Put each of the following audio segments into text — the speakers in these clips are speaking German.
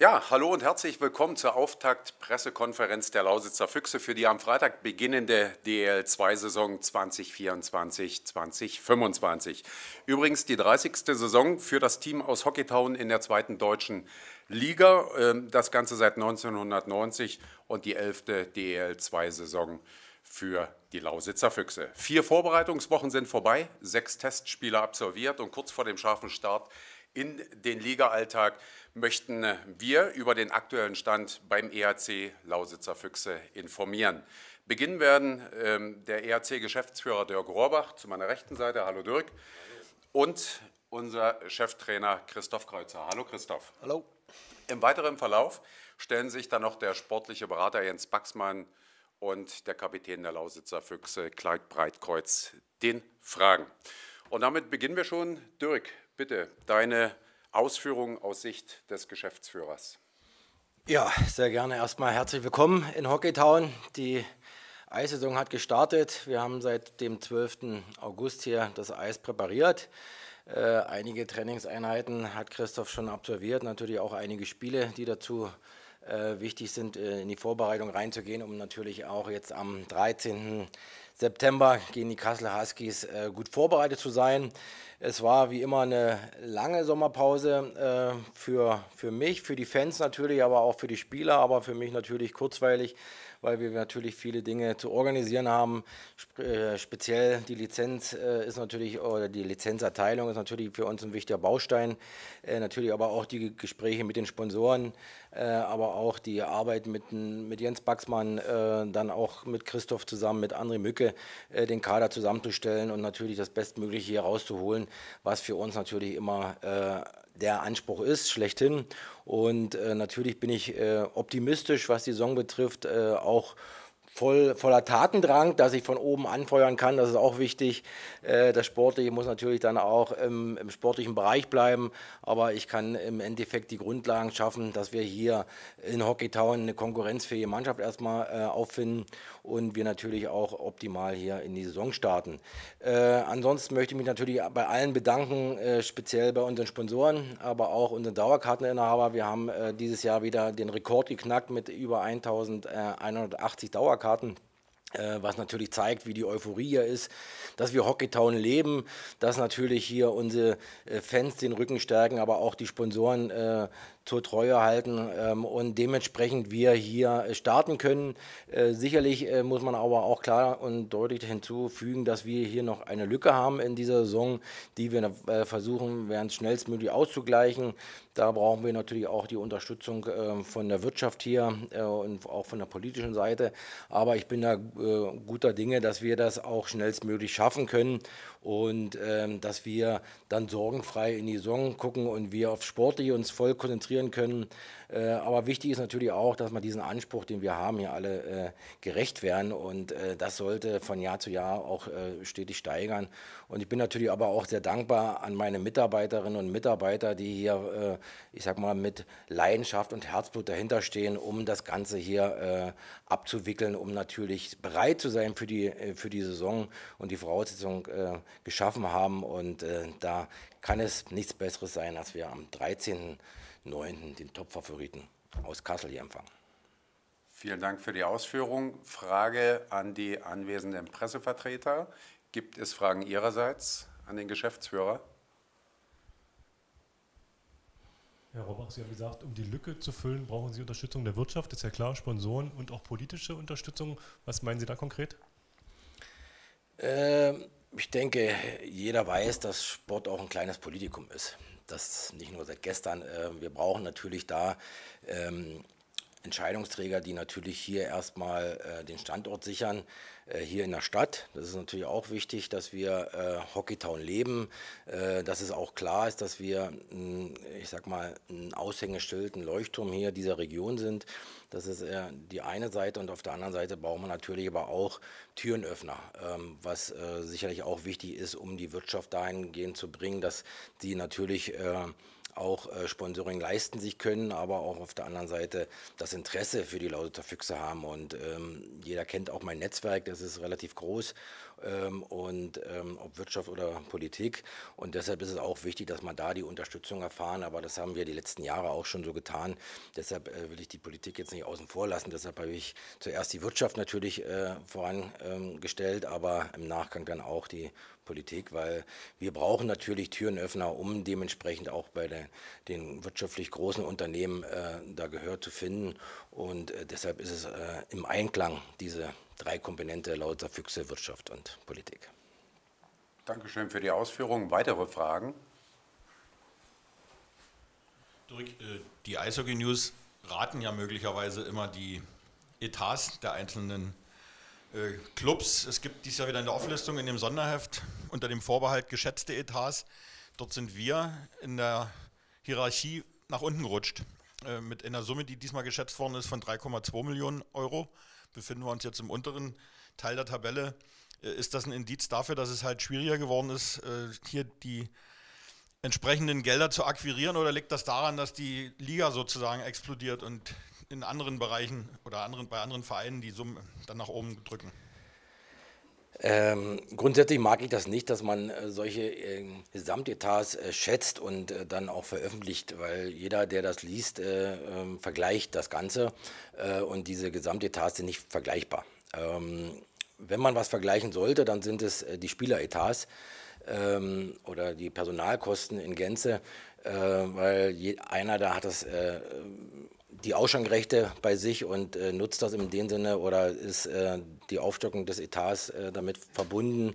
Ja, hallo und herzlich willkommen zur Auftakt-Pressekonferenz der Lausitzer Füchse für die am Freitag beginnende DL2-Saison 2024-2025. Übrigens die 30. Saison für das Team aus Hockeytown in der zweiten deutschen Liga. Ähm, das Ganze seit 1990 und die 11. DL2-Saison für die Lausitzer Füchse. Vier Vorbereitungswochen sind vorbei, sechs Testspiele absolviert und kurz vor dem scharfen Start in den Ligaalltag möchten wir über den aktuellen Stand beim ERC Lausitzer Füchse informieren. Beginnen werden ähm, der erc geschäftsführer Dirk Rohrbach zu meiner rechten Seite. Hallo Dirk. Und unser Cheftrainer Christoph Kreuzer. Hallo Christoph. Hallo. Im weiteren Verlauf stellen sich dann noch der sportliche Berater Jens Baxmann und der Kapitän der Lausitzer Füchse Clyde Breitkreuz den Fragen. Und damit beginnen wir schon. Dirk, Bitte, deine Ausführungen aus Sicht des Geschäftsführers. Ja, sehr gerne. Erstmal herzlich willkommen in Hockeytown. Die Eissaison hat gestartet. Wir haben seit dem 12. August hier das Eis präpariert. Äh, einige Trainingseinheiten hat Christoph schon absolviert, natürlich auch einige Spiele, die dazu äh, wichtig sind, äh, in die Vorbereitung reinzugehen, um natürlich auch jetzt am 13. September gehen die Kassel Huskies äh, gut vorbereitet zu sein. Es war wie immer eine lange Sommerpause äh, für, für mich, für die Fans natürlich, aber auch für die Spieler, aber für mich natürlich kurzweilig weil wir natürlich viele Dinge zu organisieren haben. Äh, speziell die Lizenz äh, ist natürlich, oder die Lizenzerteilung ist natürlich für uns ein wichtiger Baustein. Äh, natürlich aber auch die Gespräche mit den Sponsoren, aber auch die Arbeit mit, mit Jens Baxmann, dann auch mit Christoph zusammen, mit André Mücke, den Kader zusammenzustellen und natürlich das Bestmögliche hier rauszuholen, was für uns natürlich immer der Anspruch ist, schlechthin. Und äh, natürlich bin ich äh, optimistisch, was die Saison betrifft, äh, auch voll, voller Tatendrang, dass ich von oben anfeuern kann, das ist auch wichtig. Äh, das Sportliche muss natürlich dann auch im, im, sportlichen Bereich bleiben, aber ich kann im Endeffekt die Grundlagen schaffen, dass wir hier in Hockey Town eine konkurrenzfähige Mannschaft erstmal äh, auffinden und wir natürlich auch optimal hier in die Saison starten. Äh, ansonsten möchte ich mich natürlich bei allen bedanken, äh, speziell bei unseren Sponsoren, aber auch unseren Dauerkarteninhaber. Wir haben äh, dieses Jahr wieder den Rekord geknackt mit über 1180 Dauerkarten äh, was natürlich zeigt, wie die Euphorie hier ist, dass wir Hockeytown leben, dass natürlich hier unsere äh, Fans den Rücken stärken, aber auch die Sponsoren äh, zur Treue halten ähm, und dementsprechend wir hier äh, starten können. Äh, sicherlich äh, muss man aber auch klar und deutlich hinzufügen, dass wir hier noch eine Lücke haben in dieser Saison, die wir äh, versuchen werden schnellstmöglich auszugleichen. Da brauchen wir natürlich auch die Unterstützung ähm, von der Wirtschaft hier äh, und auch von der politischen Seite. Aber ich bin da äh, guter Dinge, dass wir das auch schnellstmöglich schaffen können und ähm, dass wir dann sorgenfrei in die Saison gucken und wir auf sportlich uns voll konzentrieren diskutieren können. Äh, aber wichtig ist natürlich auch, dass wir diesen Anspruch, den wir haben, hier alle äh, gerecht werden. Und äh, das sollte von Jahr zu Jahr auch stetig steigern. Und ich bin natürlich aber auch sehr dankbar an meine Mitarbeiterinnen und Mitarbeiter, die hier, ich sag mal, mit Leidenschaft und Herzblut dahinterstehen, um das Ganze hier abzuwickeln, um natürlich bereit zu sein für die, für die Saison und die Voraussetzung geschaffen haben. Und da kann es nichts Besseres sein, als wir am 13 neunten, den Top-Favoriten aus Kassel hier empfangen. Vielen Dank für die Ausführung. Frage an die anwesenden Pressevertreter. Gibt es Fragen Ihrerseits an den Geschäftsführer? Herr Robach, Sie haben gesagt, um die Lücke zu füllen, brauchen Sie Unterstützung der Wirtschaft, ist ja klar, Sponsoren und auch politische Unterstützung. Was meinen Sie da konkret? Ähm, ich denke, jeder weiß, dass Sport auch ein kleines Politikum ist das nicht nur seit gestern. Ähm, wir brauchen natürlich da ähm, Entscheidungsträger, die natürlich hier erstmal äh, den Standort sichern. Äh, hier in der Stadt. Das ist natürlich auch wichtig, dass wir äh, Hockeytown leben, äh, dass es auch klar ist, dass wir, mh, mm, ich sag mal, ein Aushängeschild, ein Leuchtturm hier dieser Region sind. Das ist äh, die eine Seite und auf der anderen Seite brauchen wir natürlich aber auch Türenöffner, ähm, was äh, sicherlich auch wichtig ist, um die Wirtschaft dahingehend zu bringen, dass sie natürlich äh, auch äh, Sponsoring leisten sich können, aber auch auf der anderen Seite das Interesse für die Lausitzer Füchse haben. Und ähm, jeder kennt auch mein Netzwerk, das ist relativ groß ähm, und ähm, ob Wirtschaft oder Politik. Und deshalb ist es auch wichtig, dass man da die Unterstützung erfahren. Aber das haben wir die letzten Jahre auch schon so getan. Deshalb äh, will ich die Politik jetzt nicht außen vor lassen. Deshalb habe ich zuerst die Wirtschaft natürlich äh, vorangestellt, aber im Nachgang dann auch die Politik, weil wir brauchen natürlich Türenöffner, um dementsprechend auch bei den, den wirtschaftlich großen Unternehmen äh, da Gehör zu finden. Und äh, deshalb ist es äh, im Einklang, diese drei Komponente lauter Füchse, Wirtschaft und Politik. Dankeschön für die Ausführungen. Weitere Fragen? Äh, die Eishockey News raten ja möglicherweise immer die Etats der einzelnen äh, Clubs. Es gibt dies Jahr wieder eine Auflistung in dem Sonderheft unter dem Vorbehalt geschätzte Etats. Dort sind wir in der Hierarchie nach unten gerutscht äh, mit einer Summe, die diesmal geschätzt worden ist von 3,2 Millionen Euro befinden wir uns jetzt im unteren Teil der Tabelle. Äh, ist das ein Indiz dafür, dass es halt schwieriger geworden ist, äh, hier die entsprechenden Gelder zu akquirieren oder liegt das daran, dass die Liga sozusagen explodiert und in anderen Bereichen oder anderen, bei anderen Vereinen die Summen dann nach oben drücken? Ähm, grundsätzlich mag ich das nicht, dass man äh, solche äh, Gesamtetats äh, schätzt und äh, dann auch veröffentlicht, weil jeder, der das liest, äh, ähm, vergleicht das Ganze und diese Gesamtetats sind nicht vergleichbar. Ähm, wenn man was vergleichen sollte, dann sind es die Spieleretats ähm, oder die Personalkosten in Gänze, weil je, einer da hat das die Ausschankrechte bei sich und äh, nutzt das in dem Sinne oder ist äh, die Aufstockung des Etats äh, damit verbunden.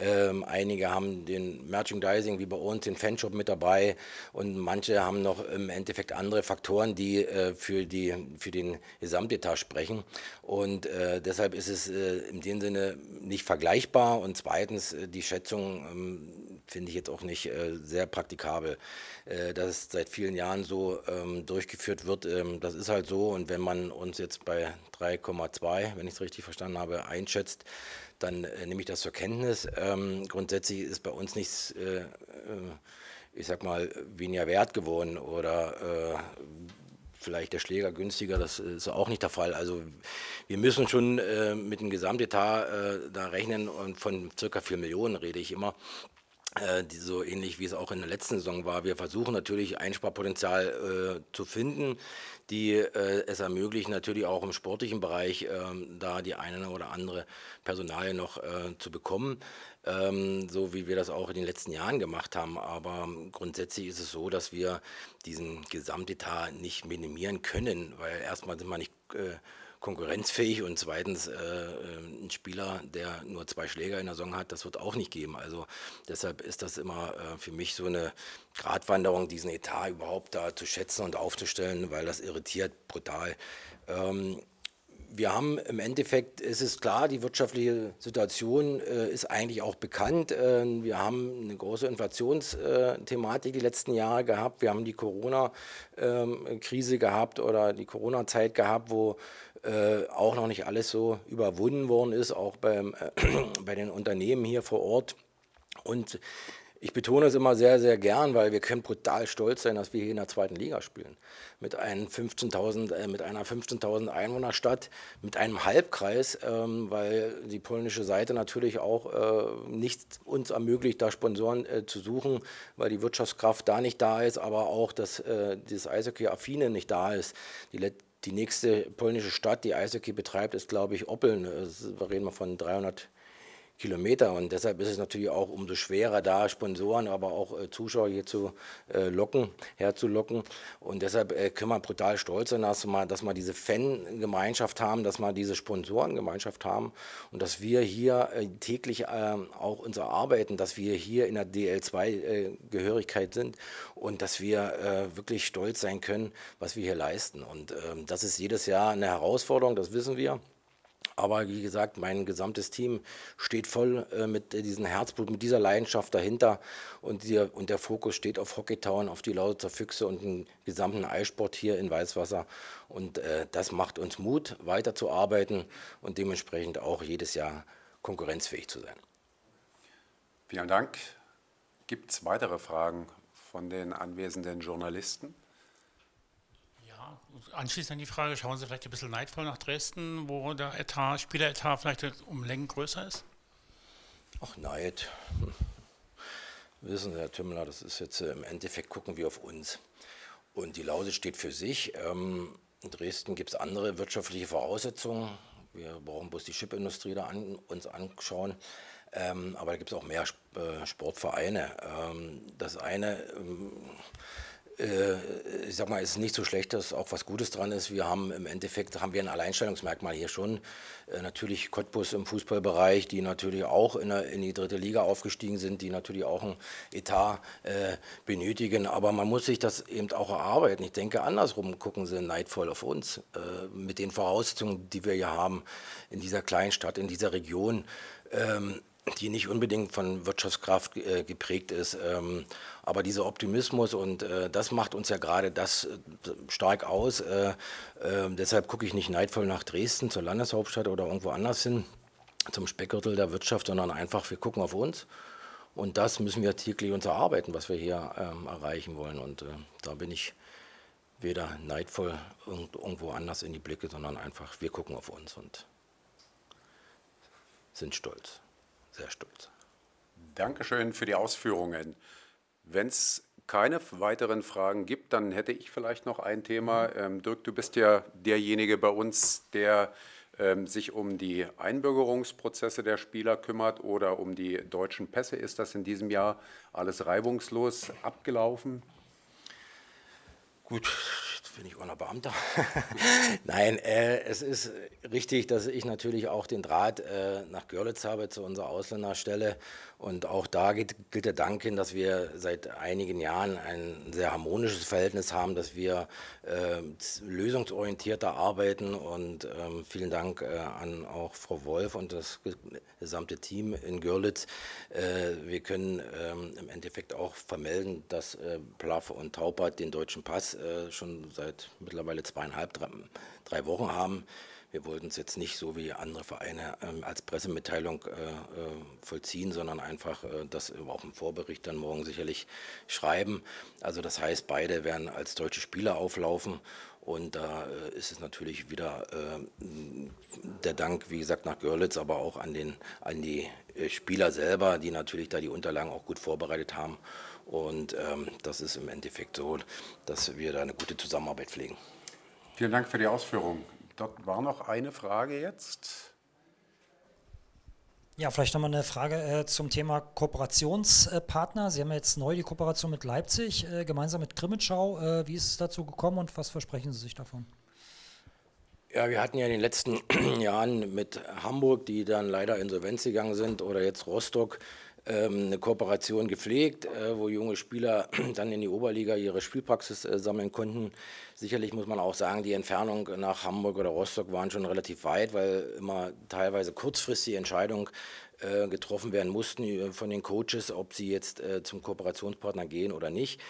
Ähm, einige haben den Merchandising wie bei uns den Fanshop mit dabei und manche haben noch im Endeffekt andere Faktoren, die äh, für, die, für den Gesamtetat sprechen. Und äh, deshalb ist es äh, in dem Sinne nicht vergleichbar und zweitens die Schätzung ähm, finde ich jetzt auch nicht äh, sehr praktikabel, äh, dass es seit vielen Jahren so ähm, durchgeführt wird. Ähm, das ist halt so. Und wenn man uns jetzt bei 3,2, wenn ich es richtig verstanden habe, einschätzt, dann äh, nehme ich das zur Kenntnis. Ähm, grundsätzlich ist bei uns nichts, äh, äh, ich sag mal, weniger wert geworden oder äh, vielleicht der Schläger günstiger, das ist auch nicht der Fall. Also wir müssen schon äh, mit dem Gesamtetat äh, da rechnen und von circa 4 Millionen rede ich immer. Äh, die so ähnlich wie es auch in der letzten Saison war. Wir versuchen natürlich Einsparpotenzial äh, zu finden, die äh, es ermöglichen, natürlich auch im sportlichen Bereich äh, da die eine oder andere Personalie noch äh, zu bekommen, ähm, so wie wir das auch in den letzten Jahren gemacht haben. Aber grundsätzlich ist es so, dass wir diesen Gesamtetat nicht minimieren können, weil erstmal sind wir nicht äh, konkurrenzfähig und zweitens äh, ähm, ein Spieler, der nur zwei Schläger in der Saison hat, das wird auch nicht geben. Also deshalb ist das immer äh, für mich so eine Gratwanderung, diesen Etat überhaupt da zu schätzen und aufzustellen, weil das irritiert brutal. Ähm, wir haben im Endeffekt, es ist klar, die wirtschaftliche Situation äh, ist eigentlich auch bekannt. Äh, wir haben eine große Inflationsthematik die letzten Jahre gehabt. Wir haben die Corona-Krise ähm, gehabt oder die Corona-Zeit gehabt, wo äh, auch noch nicht alles so überwunden worden ist, auch beim, äh, bei den Unternehmen hier vor Ort. Und ich betone es immer sehr, sehr gern, weil wir können brutal stolz sein, dass wir hier in der zweiten Liga spielen. Mit, einem 15 äh, mit einer 15.000 Einwohnerstadt, mit einem Halbkreis, ähm, weil die polnische Seite natürlich auch äh, nicht uns ermöglicht, da Sponsoren äh, zu suchen, weil die Wirtschaftskraft da nicht da ist, aber auch das, äh, dieses Eishockey-Affine nicht da ist. Die die nächste polnische Stadt, die Eishockey betreibt, ist, glaube ich, Oppeln. Also, da reden wir von 300 Kilometer. Und deshalb ist es natürlich auch umso schwerer, da Sponsoren, aber auch äh, Zuschauer hier zu äh, locken, herzulocken. Und deshalb äh, können wir brutal stolz sein, dass wir, dass wir diese Fangemeinschaft haben, dass wir diese Sponsorengemeinschaft haben und dass wir hier äh, täglich ähm, auch uns Arbeiten, dass wir hier in der DL2-Gehörigkeit äh, sind und dass wir äh, wirklich stolz sein können, was wir hier leisten. Und ähm, das ist jedes Jahr eine Herausforderung, das wissen wir. Aber wie gesagt, mein gesamtes Team steht voll äh, mit diesem Herzblut, mit dieser Leidenschaft dahinter. Und, die, und der Fokus steht auf Hockeytown, auf die Lausitzer Füchse und den gesamten Eisport hier in Weißwasser. Und äh, das macht uns Mut, weiterzuarbeiten und dementsprechend auch jedes Jahr konkurrenzfähig zu sein. Vielen Dank. Gibt es weitere Fragen von den anwesenden Journalisten? anschließend an die Frage, schauen Sie vielleicht ein bisschen neidvoll nach Dresden, wo der Etat, Spieleretat vielleicht um Längen größer ist? Ach, Neid. Hm. Wissen Sie, Herr Tümmler, das ist jetzt äh, im Endeffekt gucken wir auf uns. Und die Lausitz steht für sich. Ähm, in Dresden gibt es andere wirtschaftliche Voraussetzungen. Wir brauchen bloß die Chipindustrie da an, uns anschauen. Ähm, aber da gibt es auch mehr äh, Sportvereine. Ähm, das eine ähm, äh, ich sag mal, es ist nicht so schlecht, dass auch was Gutes dran ist. Wir haben im Endeffekt haben wir ein Alleinstellungsmerkmal hier schon. Äh, natürlich Cottbus im Fußballbereich, die natürlich auch in, die dritte Liga aufgestiegen sind, die natürlich auch ein Etat äh, benötigen. Aber man muss sich das eben auch erarbeiten. Ich denke, andersrum gucken sie neidvoll auf uns. mit den Voraussetzungen, die wir hier haben in dieser kleinen Stadt, in dieser Region. Ähm, die nicht unbedingt von Wirtschaftskraft äh, geprägt ist. Ähm, aber dieser Optimismus und äh, das macht uns ja gerade das äh, stark aus. Äh, ähm, deshalb gucke ich nicht neidvoll nach Dresden zur Landeshauptstadt oder irgendwo anders hin, zum Speckgürtel der Wirtschaft, sondern einfach, wir gucken auf uns. Und das müssen wir täglich uns erarbeiten, was wir hier ähm, erreichen wollen. Und äh, da bin ich weder neidvoll irgend, irgendwo anders in die Blicke, sondern einfach, wir gucken auf uns und sind stolz. Sehr stimmt. Dankeschön für die Ausführungen. Wenn es keine weiteren Fragen gibt, dann hätte ich vielleicht noch ein Thema. Mhm. Ähm, Dirk, du bist ja derjenige bei uns, der ähm, sich um die Einbürgerungsprozesse der Spieler kümmert oder um die deutschen Pässe. Ist das in diesem Jahr alles reibungslos abgelaufen? Gut, bin ich auch noch Beamter. Nein, äh, es ist richtig, dass ich natürlich auch den Draht äh, nach Görlitz habe zu unserer Ausländerstelle und auch da gilt, gilt der Dank hin, dass wir seit einigen Jahren ein sehr harmonisches Verhältnis haben, dass wir äh, lösungsorientierter arbeiten. Und ähm, vielen Dank äh, an auch Frau Wolf und das gesamte Team in Görlitz. Äh, wir können ähm, im Endeffekt auch vermelden, dass äh, Plaff und Taupert den deutschen Pass äh, schon seit mittlerweile zweieinhalb, drei, drei Wochen haben wir wollten es jetzt nicht so wie andere Vereine ähm, als Pressemitteilung äh, äh vollziehen, sondern einfach äh, das auch im Vorbericht dann morgen sicherlich schreiben. Also das heißt, beide werden als deutsche Spieler auflaufen und da äh, ist es natürlich wieder äh, der Dank, wie gesagt, nach Görlitz, aber auch an, den, an die äh, Spieler selber, die natürlich da die Unterlagen auch gut vorbereitet haben. Und ähm, das ist im Endeffekt so, dass wir da eine gute Zusammenarbeit pflegen. Vielen Dank für die Ausführungen. Dort war noch eine Frage jetzt. Ja, vielleicht nochmal eine Frage äh, zum Thema Kooperationspartner. Sie haben jetzt neu die Kooperation mit Leipzig, äh, gemeinsam mit Grimmitschau. Äh, wie ist es dazu gekommen und was versprechen Sie sich davon? Ja, wir hatten ja in den letzten Jahren mit Hamburg, die dann leider insolvenz gegangen sind, oder jetzt Rostock, ähm, eine Kooperation gepflegt, äh, wo junge Spieler dann in die Oberliga ihre Spielpraxis äh, sammeln konnten. Sicherlich muss man auch sagen, die Entfernung nach Hamburg oder Rostock waren schon relativ weit, weil immer teilweise kurzfristig Entscheidungen äh, getroffen werden mussten von den Coaches, ob sie jetzt zum Kooperationspartner gehen oder nicht.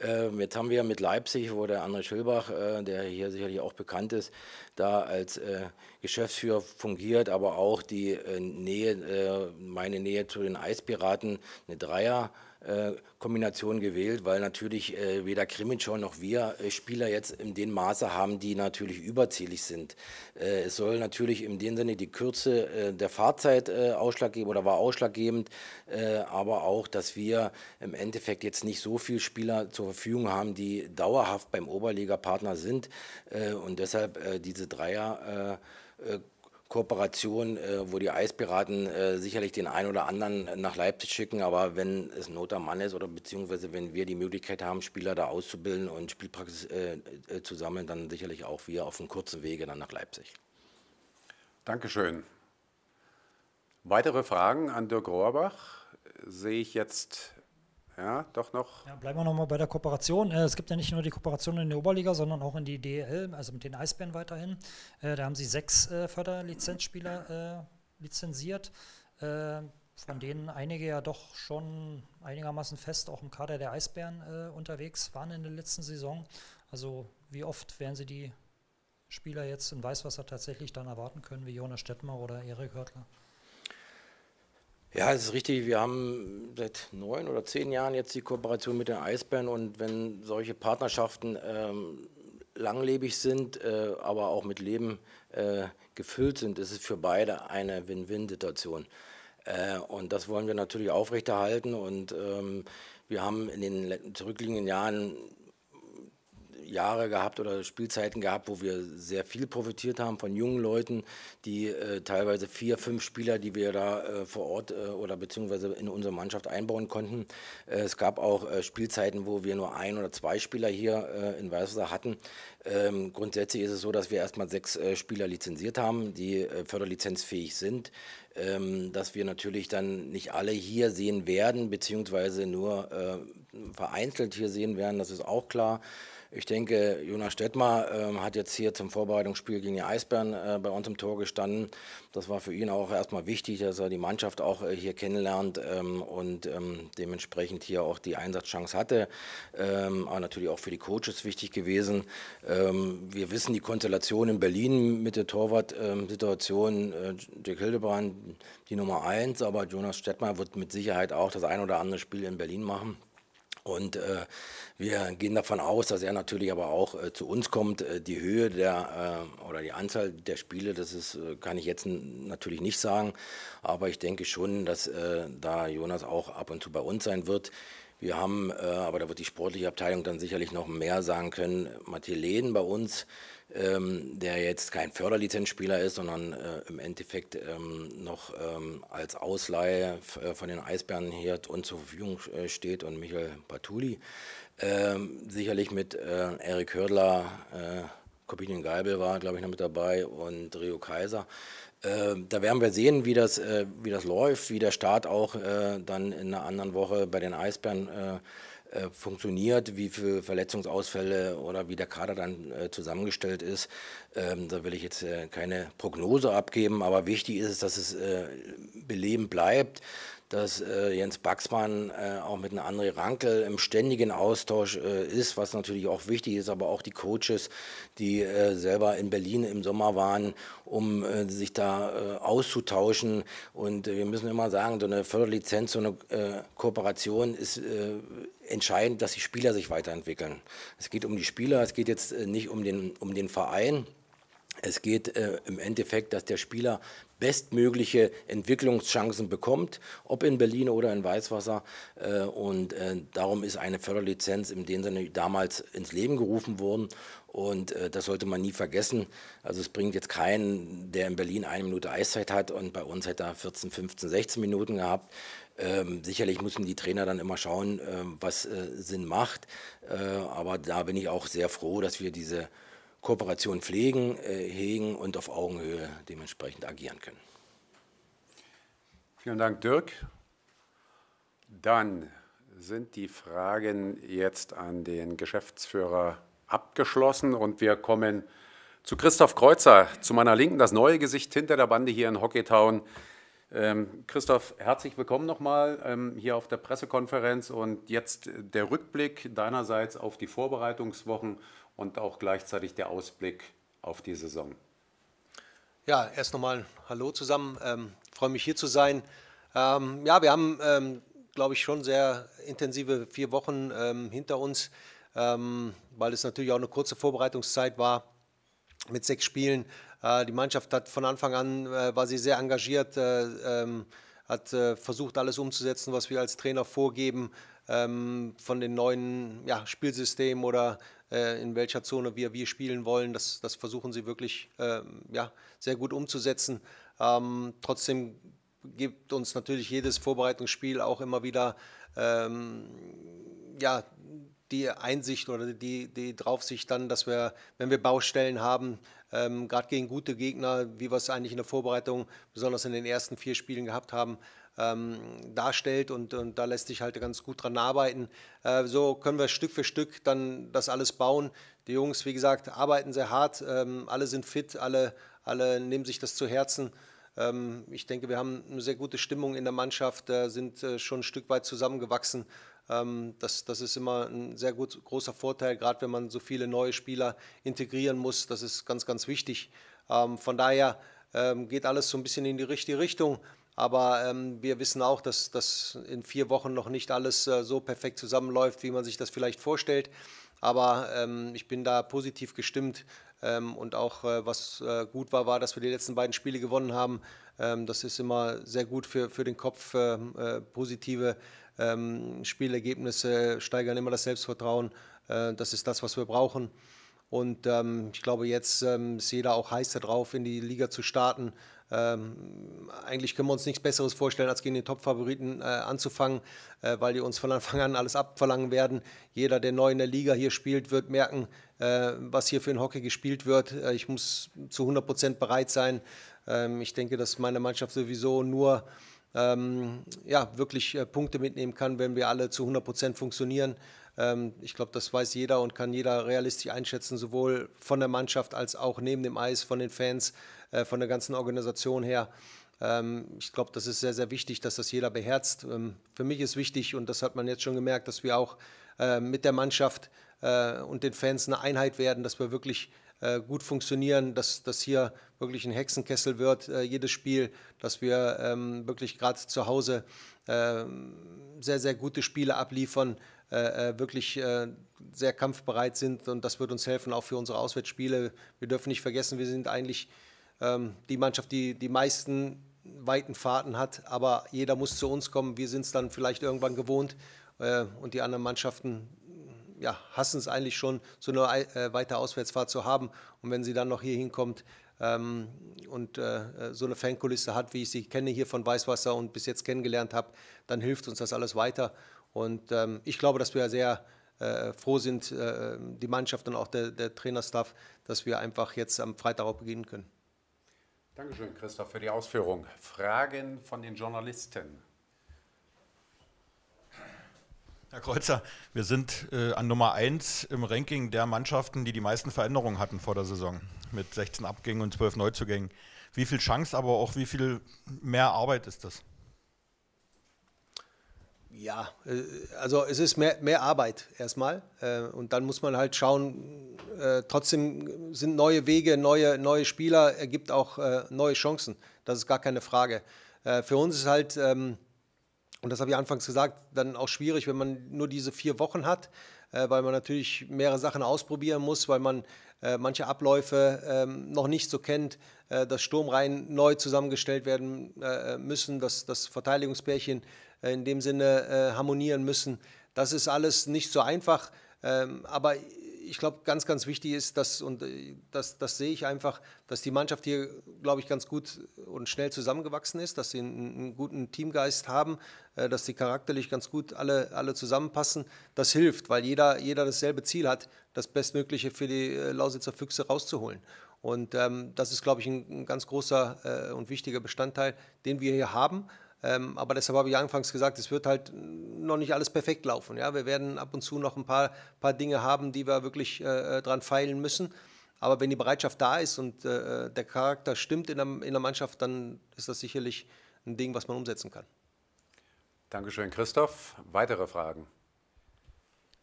Ähm, jetzt haben wir mit Leipzig, wo der André Schölbach, äh, der hier sicherlich auch bekannt ist, da als äh, Geschäftsführer fungiert, aber auch die äh, Nähe, meine Nähe zu den Eispiraten, eine Dreier- äh, Kombination gewählt, weil natürlich äh, weder Krimitschau noch wir äh, Spieler jetzt in dem Maße haben, die natürlich überzählig sind. Äh, es soll natürlich in dem Sinne die Kürze äh, der Fahrzeit äh, ausschlaggebend oder war ausschlaggebend, aber auch, dass wir im Endeffekt jetzt nicht so viele Spieler zur Verfügung haben, die dauerhaft beim Oberligapartner partner sind und deshalb diese Dreier Kooperation, äh, wo die Eispiraten äh, sicherlich den einen oder anderen nach Leipzig schicken, aber wenn es Not am Mann ist oder beziehungsweise wenn wir die Möglichkeit haben, Spieler da auszubilden und Spielpraxis äh, zu sammeln, dann sicherlich auch wir auf einem kurzen Wege dann nach Leipzig. Dankeschön. Weitere Fragen an Dirk Rohrbach sehe ich jetzt ja, doch noch. Ja, bleiben wir nochmal bei der Kooperation. Äh, es gibt ja nicht nur die Kooperation in der Oberliga, sondern auch in die DL, also mit den Eisbären weiterhin. Äh, da haben sie sechs äh, Förderlizenzspieler lizenziert, von denen einige ja doch schon einigermaßen fest auch im Kader der Eisbären unterwegs waren in der letzten Saison. Also wie oft werden sie die Spieler jetzt in Weißwasser tatsächlich dann erwarten können, wie Jonas Stettmer oder Erik Hörtler? Ja, es ist richtig. Wir haben seit neun oder zehn Jahren jetzt die Kooperation mit den Eisbären und wenn solche Partnerschaften ähm, langlebig sind, äh, aber auch mit Leben äh, gefüllt sind, ist es für beide eine Win-Win-Situation. Äh, und das wollen wir natürlich aufrechterhalten und ähm, wir haben in den zurückliegenden Jahren Jahre gehabt oder Spielzeiten gehabt, wo wir sehr viel profitiert haben von jungen Leuten, die äh, teilweise vier, fünf Spieler, die wir da äh, vor Ort äh, oder beziehungsweise in unsere Mannschaft einbauen konnten. Äh, es gab auch äh, Spielzeiten, wo wir nur ein oder zwei Spieler hier äh, in Weißwasser hatten. Ähm, grundsätzlich ist es so, dass wir erstmal sechs Spieler lizenziert haben, die förderlizenzfähig sind. Ähm, dass wir natürlich dann nicht alle hier sehen werden, beziehungsweise nur vereinzelt hier sehen werden, das ist auch klar. Ich denke, Jonas Stettmar äh, hat jetzt hier zum Vorbereitungsspiel gegen die Eisbären äh, bei uns im Tor gestanden. Das war für ihn auch erstmal wichtig, dass er die Mannschaft auch äh, hier kennenlernt ähm, und ähm, dementsprechend hier auch die Einsatzchance hatte. Ähm, aber natürlich auch für die Coaches wichtig gewesen. Ähm, wir wissen die Konstellation in Berlin mit der Torwart-Situation. Ähm, äh, Jack Hildebrand die Nummer eins, aber Jonas Stettmar wird mit Sicherheit auch das ein oder andere Spiel in Berlin machen. Und äh, wir gehen davon aus, dass er natürlich aber auch äh, zu uns kommt. Äh, die Höhe der äh, oder die Anzahl der Spiele, das ist, äh, kann ich jetzt natürlich nicht sagen. Aber ich denke schon, dass äh, da Jonas auch ab und zu bei uns sein wird. Wir haben, äh, aber da wird die sportliche Abteilung dann sicherlich noch mehr sagen können, Mathieu Lehn bei uns ähm, der jetzt kein Förderlizenzspieler ist, sondern äh, im Endeffekt ähm, noch ähm, als Ausleihe äh, von den Eisbären hier und zur Verfügung äh, steht und Michael Patuli. Ähm, sicherlich mit äh, Erik Hördler, äh, Kopinien Geibel war, glaube ich, noch mit dabei und Rio Kaiser. Äh, da werden wir sehen, wie das, wie das läuft, wie der Start auch dann in einer anderen Woche bei den Eisbären äh, äh, funktioniert, wie für Verletzungsausfälle oder wie der Kader dann äh, zusammengestellt ist. Ähm, da will ich jetzt äh, keine Prognose abgeben, aber wichtig ist, dass es äh, beleben bleibt, dass äh, Jens Baxmann äh, auch mit einer André Rankel im ständigen Austausch äh, ist, was natürlich auch wichtig ist, aber auch die Coaches, die äh, selber in Berlin im Sommer waren, um äh, sich da äh, auszutauschen. Und wir müssen immer sagen, so eine Förderlizenz, so eine Kooperation ist entscheidend, dass die Spieler sich weiterentwickeln. Es geht um die Spieler, es geht jetzt nicht um den, um den Verein. Es geht äh, im Endeffekt, dass der Spieler bestmögliche Entwicklungschancen bekommt, ob in Berlin oder in Weißwasser. Äh, und äh, darum ist eine Förderlizenz in dem Sinne damals ins Leben gerufen worden. Und äh, das sollte man nie vergessen. Also es bringt jetzt keinen, der in Berlin eine Minute Eiszeit hat und bei uns hätte er 14, 15, 16 Minuten gehabt. Ähm, sicherlich müssen die Trainer dann immer schauen, äh, was äh, Sinn macht. aber da bin ich auch sehr froh, dass wir diese Kooperation pflegen, äh, hegen und auf Augenhöhe dementsprechend agieren können. Vielen Dank, Dirk. Dann sind die Fragen jetzt an den Geschäftsführer abgeschlossen und wir kommen zu Christoph Kreuzer, zu meiner Linken, das neue Gesicht hinter der Bande hier in Hockeytown. Ähm, Christoph, herzlich willkommen nochmal ähm, hier auf der Pressekonferenz und jetzt der Rückblick deinerseits auf die Vorbereitungswochen und auch gleichzeitig der Ausblick auf die Saison. Ja, erst nochmal Hallo zusammen. Ähm, freue mich hier zu sein. Ähm, ja, wir haben, ähm, glaube ich, schon sehr intensive vier Wochen ähm, hinter uns, ähm, weil es natürlich auch eine kurze Vorbereitungszeit war mit sechs Spielen. Äh, die Mannschaft hat von Anfang an äh, war sie sehr engagiert, äh, ähm, hat äh, versucht alles umzusetzen, was wir als Trainer vorgeben ähm, von den neuen ja, Spielsystemen oder äh, in welcher Zone wir, wir spielen wollen. Das, das versuchen sie wirklich äh, ja, sehr gut umzusetzen. Ähm, trotzdem gibt uns natürlich jedes Vorbereitungsspiel auch immer wieder ähm, ja, die Einsicht oder die, die Draufsicht dann, dass wir, wenn wir Baustellen haben, ähm, gerade gegen gute Gegner, wie wir es eigentlich in der Vorbereitung, besonders in den ersten vier Spielen gehabt haben, ähm, darstellt und, und da lässt sich halt ganz gut dran arbeiten. Äh, so können wir Stück für Stück dann das alles bauen. Die Jungs, wie gesagt, arbeiten sehr hart, ähm, alle sind fit, alle, alle nehmen sich das zu Herzen. Ähm, ich denke, wir haben eine sehr gute Stimmung in der Mannschaft, äh, sind äh, schon ein Stück weit zusammengewachsen. Ähm, das, das, ist immer ein sehr gut, großer Vorteil, gerade wenn man so viele neue Spieler integrieren muss. Das ist ganz, ganz wichtig. Ähm, von daher ähm, geht alles so ein bisschen in die richtige Richtung. Aber ähm, wir wissen auch, dass das in vier Wochen noch nicht alles äh, so perfekt zusammenläuft, wie man sich das vielleicht vorstellt. Aber ähm, ich bin da positiv gestimmt. Ähm, und auch äh, was äh, gut war, war, dass wir die letzten beiden Spiele gewonnen haben. Ähm, das ist immer sehr gut für, für den Kopf. Ähm, äh, positive ähm, Spielergebnisse steigern immer das Selbstvertrauen. Äh, das ist das, was wir brauchen. Und ich glaube, jetzt ist jeder auch heiß darauf, in die Liga zu starten. Ähm, eigentlich können wir uns nichts Besseres vorstellen, als gegen den Top-Favoriten äh, anzufangen, äh, weil die uns von Anfang an alles abverlangen werden. Jeder, der neu in der Liga hier spielt, wird merken, äh, was hier für ein Hockey gespielt wird. Äh, ich muss zu 100 Prozent bereit sein. Ähm, ich denke, dass meine Mannschaft sowieso nur ähm, ja, wirklich äh, Punkte mitnehmen kann, wenn wir alle zu 100 Prozent funktionieren. Ähm, ich glaube, das weiß jeder und kann jeder realistisch einschätzen, sowohl von der Mannschaft als auch neben dem Eis, von den Fans, äh, von der ganzen Organisation her. Ähm, ich glaube, das ist sehr, sehr wichtig, dass das jeder beherzt. Ähm, für mich ist wichtig, und das hat man jetzt schon gemerkt, dass wir auch äh, mit der Mannschaft äh, und den Fans eine Einheit werden, dass wir wirklich gut funktionieren, dass das hier wirklich ein Hexenkessel wird, jedes Spiel, dass wir wirklich gerade zu Hause sehr, sehr gute Spiele abliefern, äh, äh, wirklich äh, sehr kampfbereit sind und das wird uns helfen, auch für unsere Auswärtsspiele. Wir dürfen nicht vergessen, wir sind eigentlich ähm, die Mannschaft, die die meisten weiten Fahrten hat, aber jeder muss zu uns kommen. Wir sind es dann vielleicht irgendwann gewohnt äh, und die anderen Mannschaften ja, hassen es eigentlich schon, so eine äh, weite Auswärtsfahrt zu haben. Und wenn sie dann noch hier hinkommt, ähm, und äh, äh, so eine Fankulisse hat, wie ich sie kenne hier von Weißwasser und bis jetzt kennengelernt habe, dann hilft uns das alles weiter. Und ähm, ich glaube, dass wir sehr äh, froh sind, äh, die Mannschaft und auch der, der Trainerstaff, dass wir einfach jetzt am Freitag auch beginnen können. Dankeschön, Christoph, für die Ausführung. Fragen von den Journalisten. Herr Kreuzer, wir sind äh, an Nummer 1 im Ranking der Mannschaften, die die meisten Veränderungen hatten vor der Saison, mit 16 Abgängen und 12 Neuzugängen. Wie viel Chance, aber auch wie viel mehr Arbeit ist das? ja, äh, also es ist mehr, mehr Arbeit erstmal. Äh, und dann muss man halt schauen, äh, trotzdem sind neue Wege, neue, neue Spieler, ergibt auch neue Chancen. Das ist gar keine Frage. Für uns ist halt, ähm, und das habe ich anfangs gesagt, dann auch schwierig, wenn man nur diese vier Wochen hat, weil man natürlich mehrere Sachen ausprobieren muss, weil man manche Abläufe ähm, noch nicht so kennt, dass Sturmreihen neu zusammengestellt werden müssen, dass das Verteidigungspärchen äh, in dem Sinne äh, harmonieren müssen. Das ist alles nicht so einfach, ähm, aber ich glaube, ganz, ganz wichtig ist, dass, und äh, das, das sehe ich einfach, dass die Mannschaft hier, glaube ich, ganz gut und schnell zusammengewachsen ist, dass sie einen, einen guten Teamgeist haben, dass sie charakterlich ganz gut alle, alle zusammenpassen. Das hilft, weil jeder, jeder dasselbe Ziel hat, das Bestmögliche für die Lausitzer Füchse rauszuholen. Und ähm, das ist, glaube ich, ein, ein ganz großer äh, und wichtiger Bestandteil, den wir hier haben. Ähm, aber deshalb habe ich anfangs gesagt, es wird halt noch nicht alles perfekt laufen. Ja? Wir werden ab und zu noch ein paar, paar Dinge haben, die wir wirklich äh, äh dran feilen müssen. Aber wenn die Bereitschaft da ist und äh, äh, der Charakter stimmt in der, in der Mannschaft, dann ist das sicherlich ein Ding, was man umsetzen kann. Dankeschön, Christoph. Weitere Fragen?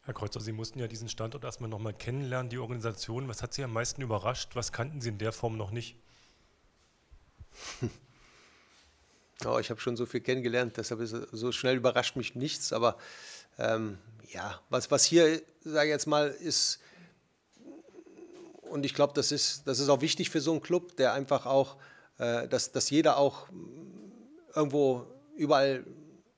Herr Kreuzer, Sie mussten ja diesen Standort erstmal nochmal kennenlernen, die Organisation. Was hat Sie am meisten überrascht? Was kannten Sie in der Form noch nicht? Oh, ich habe schon so viel kennengelernt, deshalb ist so schnell überrascht mich nichts. Aber ähm, ja, was, was hier, sage ich jetzt mal, ist, und ich glaube, das ist, das ist auch wichtig für so einen Club, der einfach auch, äh, dass, dass jeder auch irgendwo überall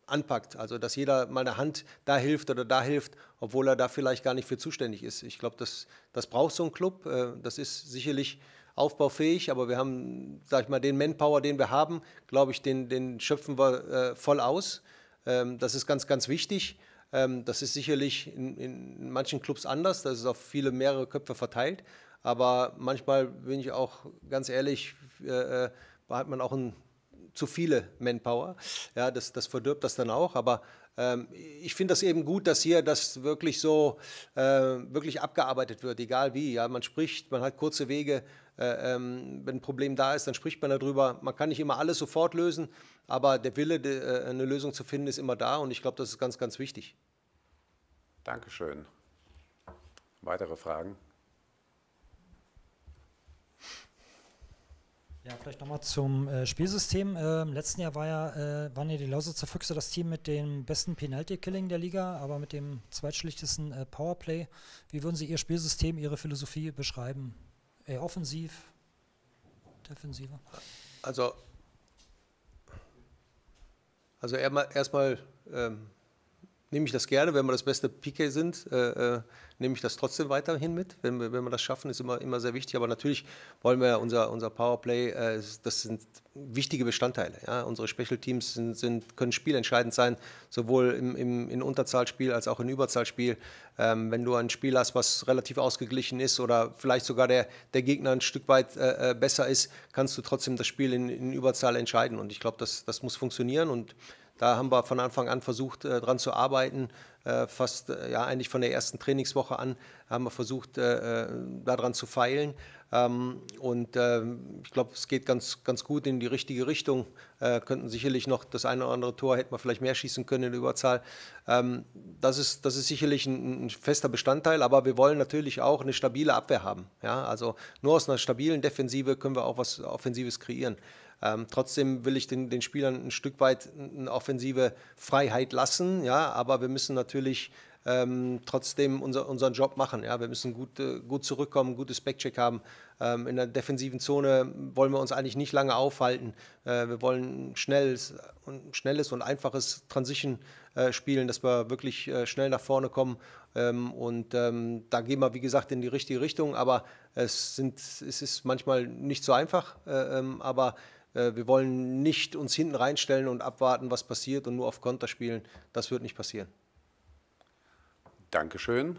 anpackt. Also, dass jeder mal eine Hand da hilft oder da hilft, obwohl er da vielleicht gar nicht für zuständig ist. Ich glaube, das, das braucht so ein Club. Äh, das ist sicherlich aufbaufähig, aber wir haben, sag ich mal, den Manpower, den wir haben, glaube ich, den, den schöpfen wir äh, voll aus. Ähm, das ist ganz, ganz wichtig. Ähm, das ist sicherlich in, in, manchen Clubs anders, das ist auf viele mehrere Köpfe verteilt. Aber manchmal bin ich auch ganz ehrlich, äh, äh hat man auch ein, zu viele Manpower. Ja, das, das verdirbt das dann auch. Aber ähm, ich finde das eben gut, dass hier das wirklich so äh, wirklich abgearbeitet wird, egal wie. Ja, man spricht, man hat kurze Wege, äh, ähm, wenn ein Problem da ist, dann spricht man darüber. Man kann nicht immer alles sofort lösen, aber der Wille, de, äh, eine Lösung zu finden, ist immer da und ich glaube, das ist ganz, ganz wichtig. Dankeschön. Weitere Fragen? Ja, vielleicht nochmal zum äh, Spielsystem. Äh, Im letzten Jahr war ja, äh, waren ja die Lausitzer Füchse das Team mit dem besten Penalty-Killing der Liga, aber mit dem zweitschlechtesten äh, Powerplay. Wie würden Sie Ihr Spielsystem, Ihre Philosophie beschreiben? Eher äh, offensiv, defensiver? Also, also erstmal ähm, nehme ich das gerne. Wenn wir das beste Piquet sind, äh, äh, nehme ich das trotzdem weiterhin mit. Wenn wir, wenn wir das schaffen, ist immer, immer sehr wichtig. Aber natürlich wollen wir unser, unser Powerplay, äh, das sind wichtige Bestandteile. Ja? Unsere Special Teams sind, sind, können spielentscheidend sein, sowohl im, im, in Unterzahlspiel als auch in Überzahlspiel. Ähm, wenn du ein Spiel hast, was relativ ausgeglichen ist oder vielleicht sogar der, der Gegner ein Stück weit äh, äh besser ist, kannst du trotzdem das Spiel in, in Überzahl entscheiden. Und ich glaube, das, das muss funktionieren. Und da haben wir von Anfang an versucht, äh, dran zu arbeiten. Äh, fast, äh, ja, eigentlich von der ersten Trainingswoche an haben wir versucht, äh, äh daran zu feilen. Ähm, und ähm, ich glaube, es geht ganz, ganz gut in die richtige Richtung. Äh, könnten sicherlich noch das eine oder andere Tor, hätten wir vielleicht mehr schießen können in der Überzahl. Ähm, das, ist, das ist sicherlich ein, ein, fester Bestandteil, aber wir wollen natürlich auch eine stabile Abwehr haben. Ja? Also nur aus einer stabilen Defensive können wir auch was Offensives kreieren. Ähm, trotzdem will ich den, den Spielern ein Stück weit eine offensive Freiheit lassen, ja, aber wir müssen natürlich ähm, trotzdem unser, unseren Job machen. Ja? Wir müssen gut, äh, gut zurückkommen, gutes Backcheck haben. Ähm, in der defensiven Zone wollen wir uns eigentlich nicht lange aufhalten. Äh, wir wollen schnelles und, schnelles und einfaches Transition äh, spielen, dass wir wirklich äh, schnell nach vorne kommen. Ähm, und ähm, da gehen wir, wie gesagt, in die richtige Richtung. Aber es, sind, es ist manchmal nicht so einfach. Äh, ähm, aber äh, wir wollen nicht uns hinten reinstellen und abwarten, was passiert und nur auf Konter spielen. Das wird nicht passieren. Dankeschön.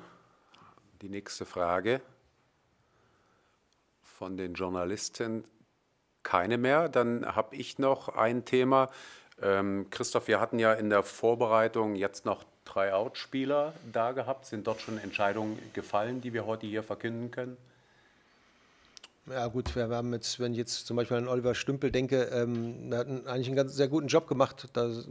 Die nächste Frage von den Journalisten. Keine mehr. Dann habe ich noch ein Thema. Ähm, Christoph, wir hatten ja in der Vorbereitung jetzt noch drei Outspieler da gehabt. Sind dort schon Entscheidungen gefallen, die wir heute hier verkünden können? Ja gut, wir haben jetzt, wenn ich jetzt zum Beispiel an Oliver Stümpel denke, ähm, der hat eigentlich einen ganz sehr guten Job gemacht. Das,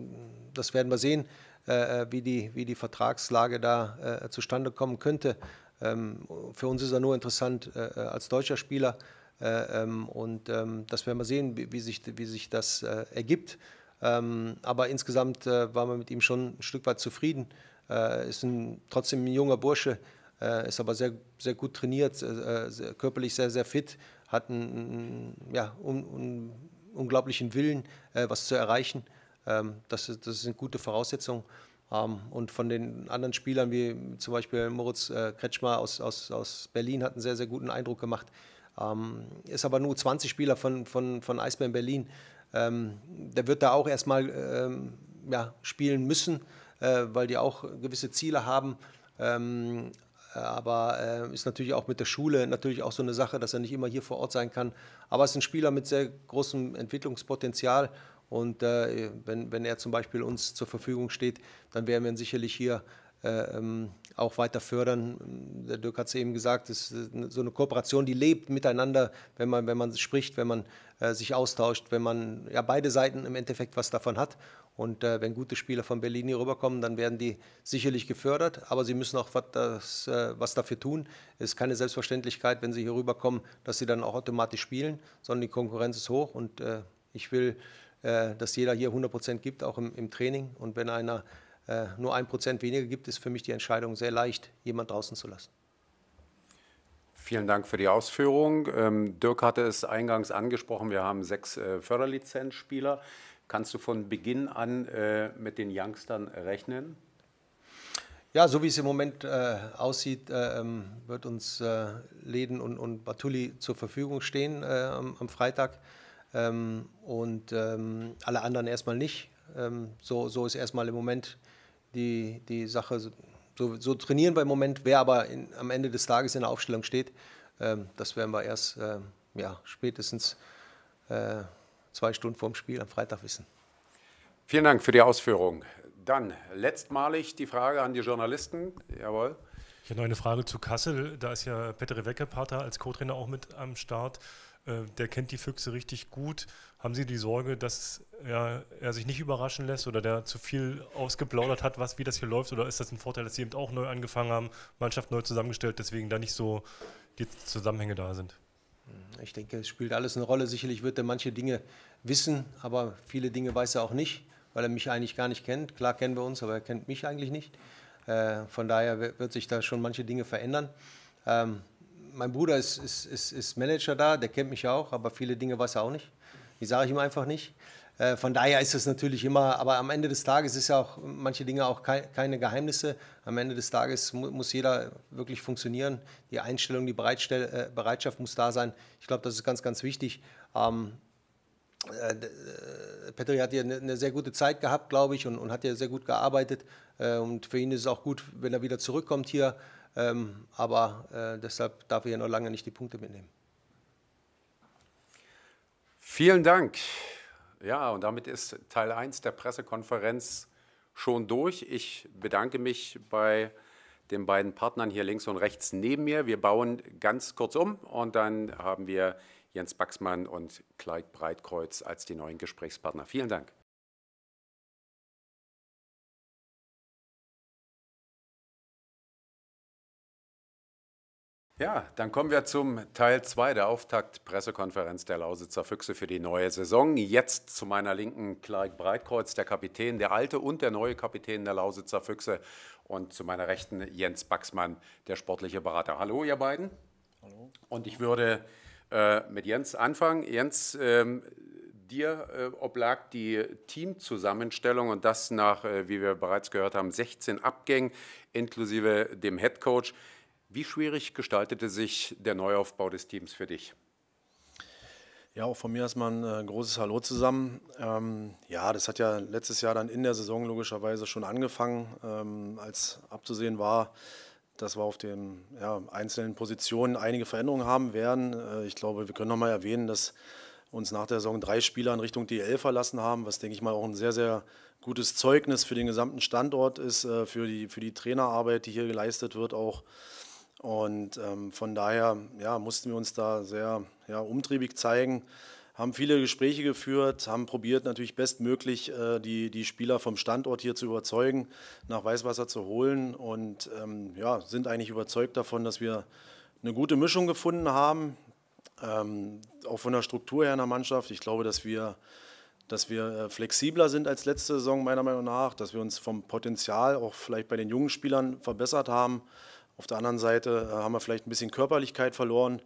das werden wir sehen, äh, äh, wie, die, wie die Vertragslage da äh, zustande kommen könnte. Ähm, für uns ist er nur interessant äh, äh als deutscher Spieler äh, ähm, und ähm, das werden wir sehen, wie, wie sich, wie sich das ergibt. Ähm, aber insgesamt waren wir mit ihm schon ein Stück weit zufrieden. ist ein, trotzdem ein junger Bursche, äh, ist aber sehr, sehr gut trainiert, äh, äh, sehr, körperlich sehr, sehr fit, hat einen ja, un, un, unglaublichen Willen, was zu erreichen. Ähm, das, das sind gute Voraussetzungen. Um, ähm, und von den anderen Spielern, wie zum Beispiel Moritz äh, Kretschmer aus, aus, aus Berlin, hat einen sehr, sehr guten Eindruck gemacht. Um, ähm, ist aber nur 20 Spieler von, von, von Eisbären Berlin. Um, der wird da auch erstmal ja, spielen müssen, äh, weil die auch gewisse Ziele haben. Äh, aber äh, ist natürlich auch mit der Schule natürlich auch so eine Sache, dass er nicht immer hier vor Ort sein kann. Aber es ist ein Spieler mit sehr großem Entwicklungspotenzial und äh, wenn, wenn er zum Beispiel uns zur Verfügung steht, dann werden wir ihn sicherlich hier äh, ähm, auch weiter fördern. Der Dirk hat es eben gesagt, es ist so eine Kooperation, die lebt miteinander, wenn man, wenn man spricht, wenn man äh, sich austauscht, wenn man ja beide Seiten im Endeffekt was davon hat. Und äh, wenn gute Spieler von Berlin hier rüberkommen, dann werden die sicherlich gefördert. Aber sie müssen auch was, das, äh, was dafür tun. Es ist keine Selbstverständlichkeit, wenn sie hier rüberkommen, dass sie dann auch automatisch spielen, sondern die Konkurrenz ist hoch. Und äh, ich will, äh, dass jeder hier 100 Prozent gibt, auch im, im, Training. Und wenn einer äh, nur ein Prozent weniger gibt, ist für mich die Entscheidung sehr leicht, jemand draußen zu lassen. Vielen Dank für die Ausführung. Ähm, Dirk hatte es eingangs angesprochen, wir haben sechs äh, Förderlizenzspieler. Kannst du von Beginn an äh, mit den Youngstern rechnen? Ja, so wie es im Moment äh, aussieht, äh, ähm, wird uns äh, Läden und, und Batulli zur Verfügung stehen äh, am, am, Freitag ähm, und ähm, alle anderen erstmal nicht. Ähm, so, so ist erstmal im Moment die, die Sache. So, so trainieren wir im Moment. Wer aber in, am Ende des Tages in der Aufstellung steht, ähm, das werden wir erst ähm, ja, spätestens äh, zwei Stunden vorm Spiel am Freitag wissen. Vielen Dank für die Ausführung. Dann letztmalig die Frage an die Journalisten. Jawohl. Ich habe noch eine Frage zu Kassel. Da ist ja Petre Weckepater als Co-Trainer auch mit am Start. Äh, der kennt die Füchse richtig gut. Haben Sie die Sorge, dass er, er sich nicht überraschen lässt oder der zu viel ausgeplaudert hat, was, wie das hier läuft? Oder ist das ein Vorteil, dass Sie eben auch neu angefangen haben, Mannschaft neu zusammengestellt, deswegen da nicht so die Zusammenhänge da sind? Ich denke, es spielt alles eine Rolle. Sicherlich wird er manche Dinge wissen, aber viele Dinge weiß er auch nicht, weil er mich eigentlich gar nicht kennt. Klar kennen wir uns, aber er kennt mich eigentlich nicht. Äh, von daher wird sich da schon manche Dinge verändern. Ähm, mein Bruder ist, ist, ist, ist Manager da, der kennt mich auch, aber viele Dinge weiß er auch nicht. Die sage ich ihm einfach nicht. Äh, von daher ist es natürlich immer, aber am Ende des Tages ist ja auch manche Dinge auch keine Geheimnisse. Am Ende des Tages muss jeder wirklich funktionieren. Die Einstellung, die Bereitstell äh, Bereitschaft muss da sein. Ich glaube, das ist ganz, ganz wichtig. Ähm, äh, Petri hat ja ne-, eine sehr gute Zeit gehabt, glaube ich, und, und hat ja sehr gut gearbeitet. und für ihn ist es auch gut, wenn er wieder zurückkommt hier. Ähm, aber deshalb darf er ja noch lange nicht die Punkte mitnehmen. Vielen Dank. Ja, und damit ist Teil 1 der Pressekonferenz schon durch. Ich bedanke mich bei den beiden Partnern hier links und rechts neben mir. Wir bauen ganz kurz um und dann haben wir Jens Baxmann und Clyde Breitkreuz als die neuen Gesprächspartner. Vielen Dank. Ja, dann kommen wir zum Teil 2 der Auftakt-Pressekonferenz der Lausitzer Füchse für die neue Saison. Jetzt zu meiner Linken Clark Breitkreuz, der Kapitän, der alte und der neue Kapitän der Lausitzer Füchse. Und zu meiner Rechten Jens Baxmann, der sportliche Berater. Hallo, ihr beiden. Hallo. Und ich würde äh, mit Jens anfangen. Jens, ähm, dir äh, oblag die Teamzusammenstellung und das nach, äh, wie wir bereits gehört haben, 16 Abgängen inklusive dem Headcoach. Coach. Wie schwierig gestaltete sich der Neuaufbau des Teams für dich? Ja, auch von mir erstmal ein äh, großes Hallo zusammen. Ähm, ja, das hat ja letztes Jahr dann in der Saison logischerweise schon angefangen, ähm, als abzusehen war, dass wir auf den ja, einzelnen Positionen einige Veränderungen haben werden. Äh, ich glaube, wir können nochmal erwähnen, dass uns nach der Saison drei Spieler in Richtung DL verlassen haben, was, denke ich mal, auch ein sehr, sehr gutes Zeugnis für den gesamten Standort ist, äh, für, die, für die Trainerarbeit, die hier geleistet wird, auch. Und ähm, von daher ja, mussten wir uns da sehr ja, umtriebig zeigen, haben viele Gespräche geführt, haben probiert, natürlich bestmöglich äh, die, die Spieler vom Standort hier zu überzeugen, nach Weißwasser zu holen und ähm, ja, sind eigentlich überzeugt davon, dass wir eine gute Mischung gefunden haben, ähm, auch von der Struktur her in der Mannschaft. Ich glaube, dass wir, dass wir äh, flexibler sind als letzte Saison, meiner Meinung nach, dass wir uns vom Potenzial auch vielleicht bei den jungen Spielern verbessert haben. Auf der anderen Seite äh, haben wir vielleicht ein bisschen Körperlichkeit verloren.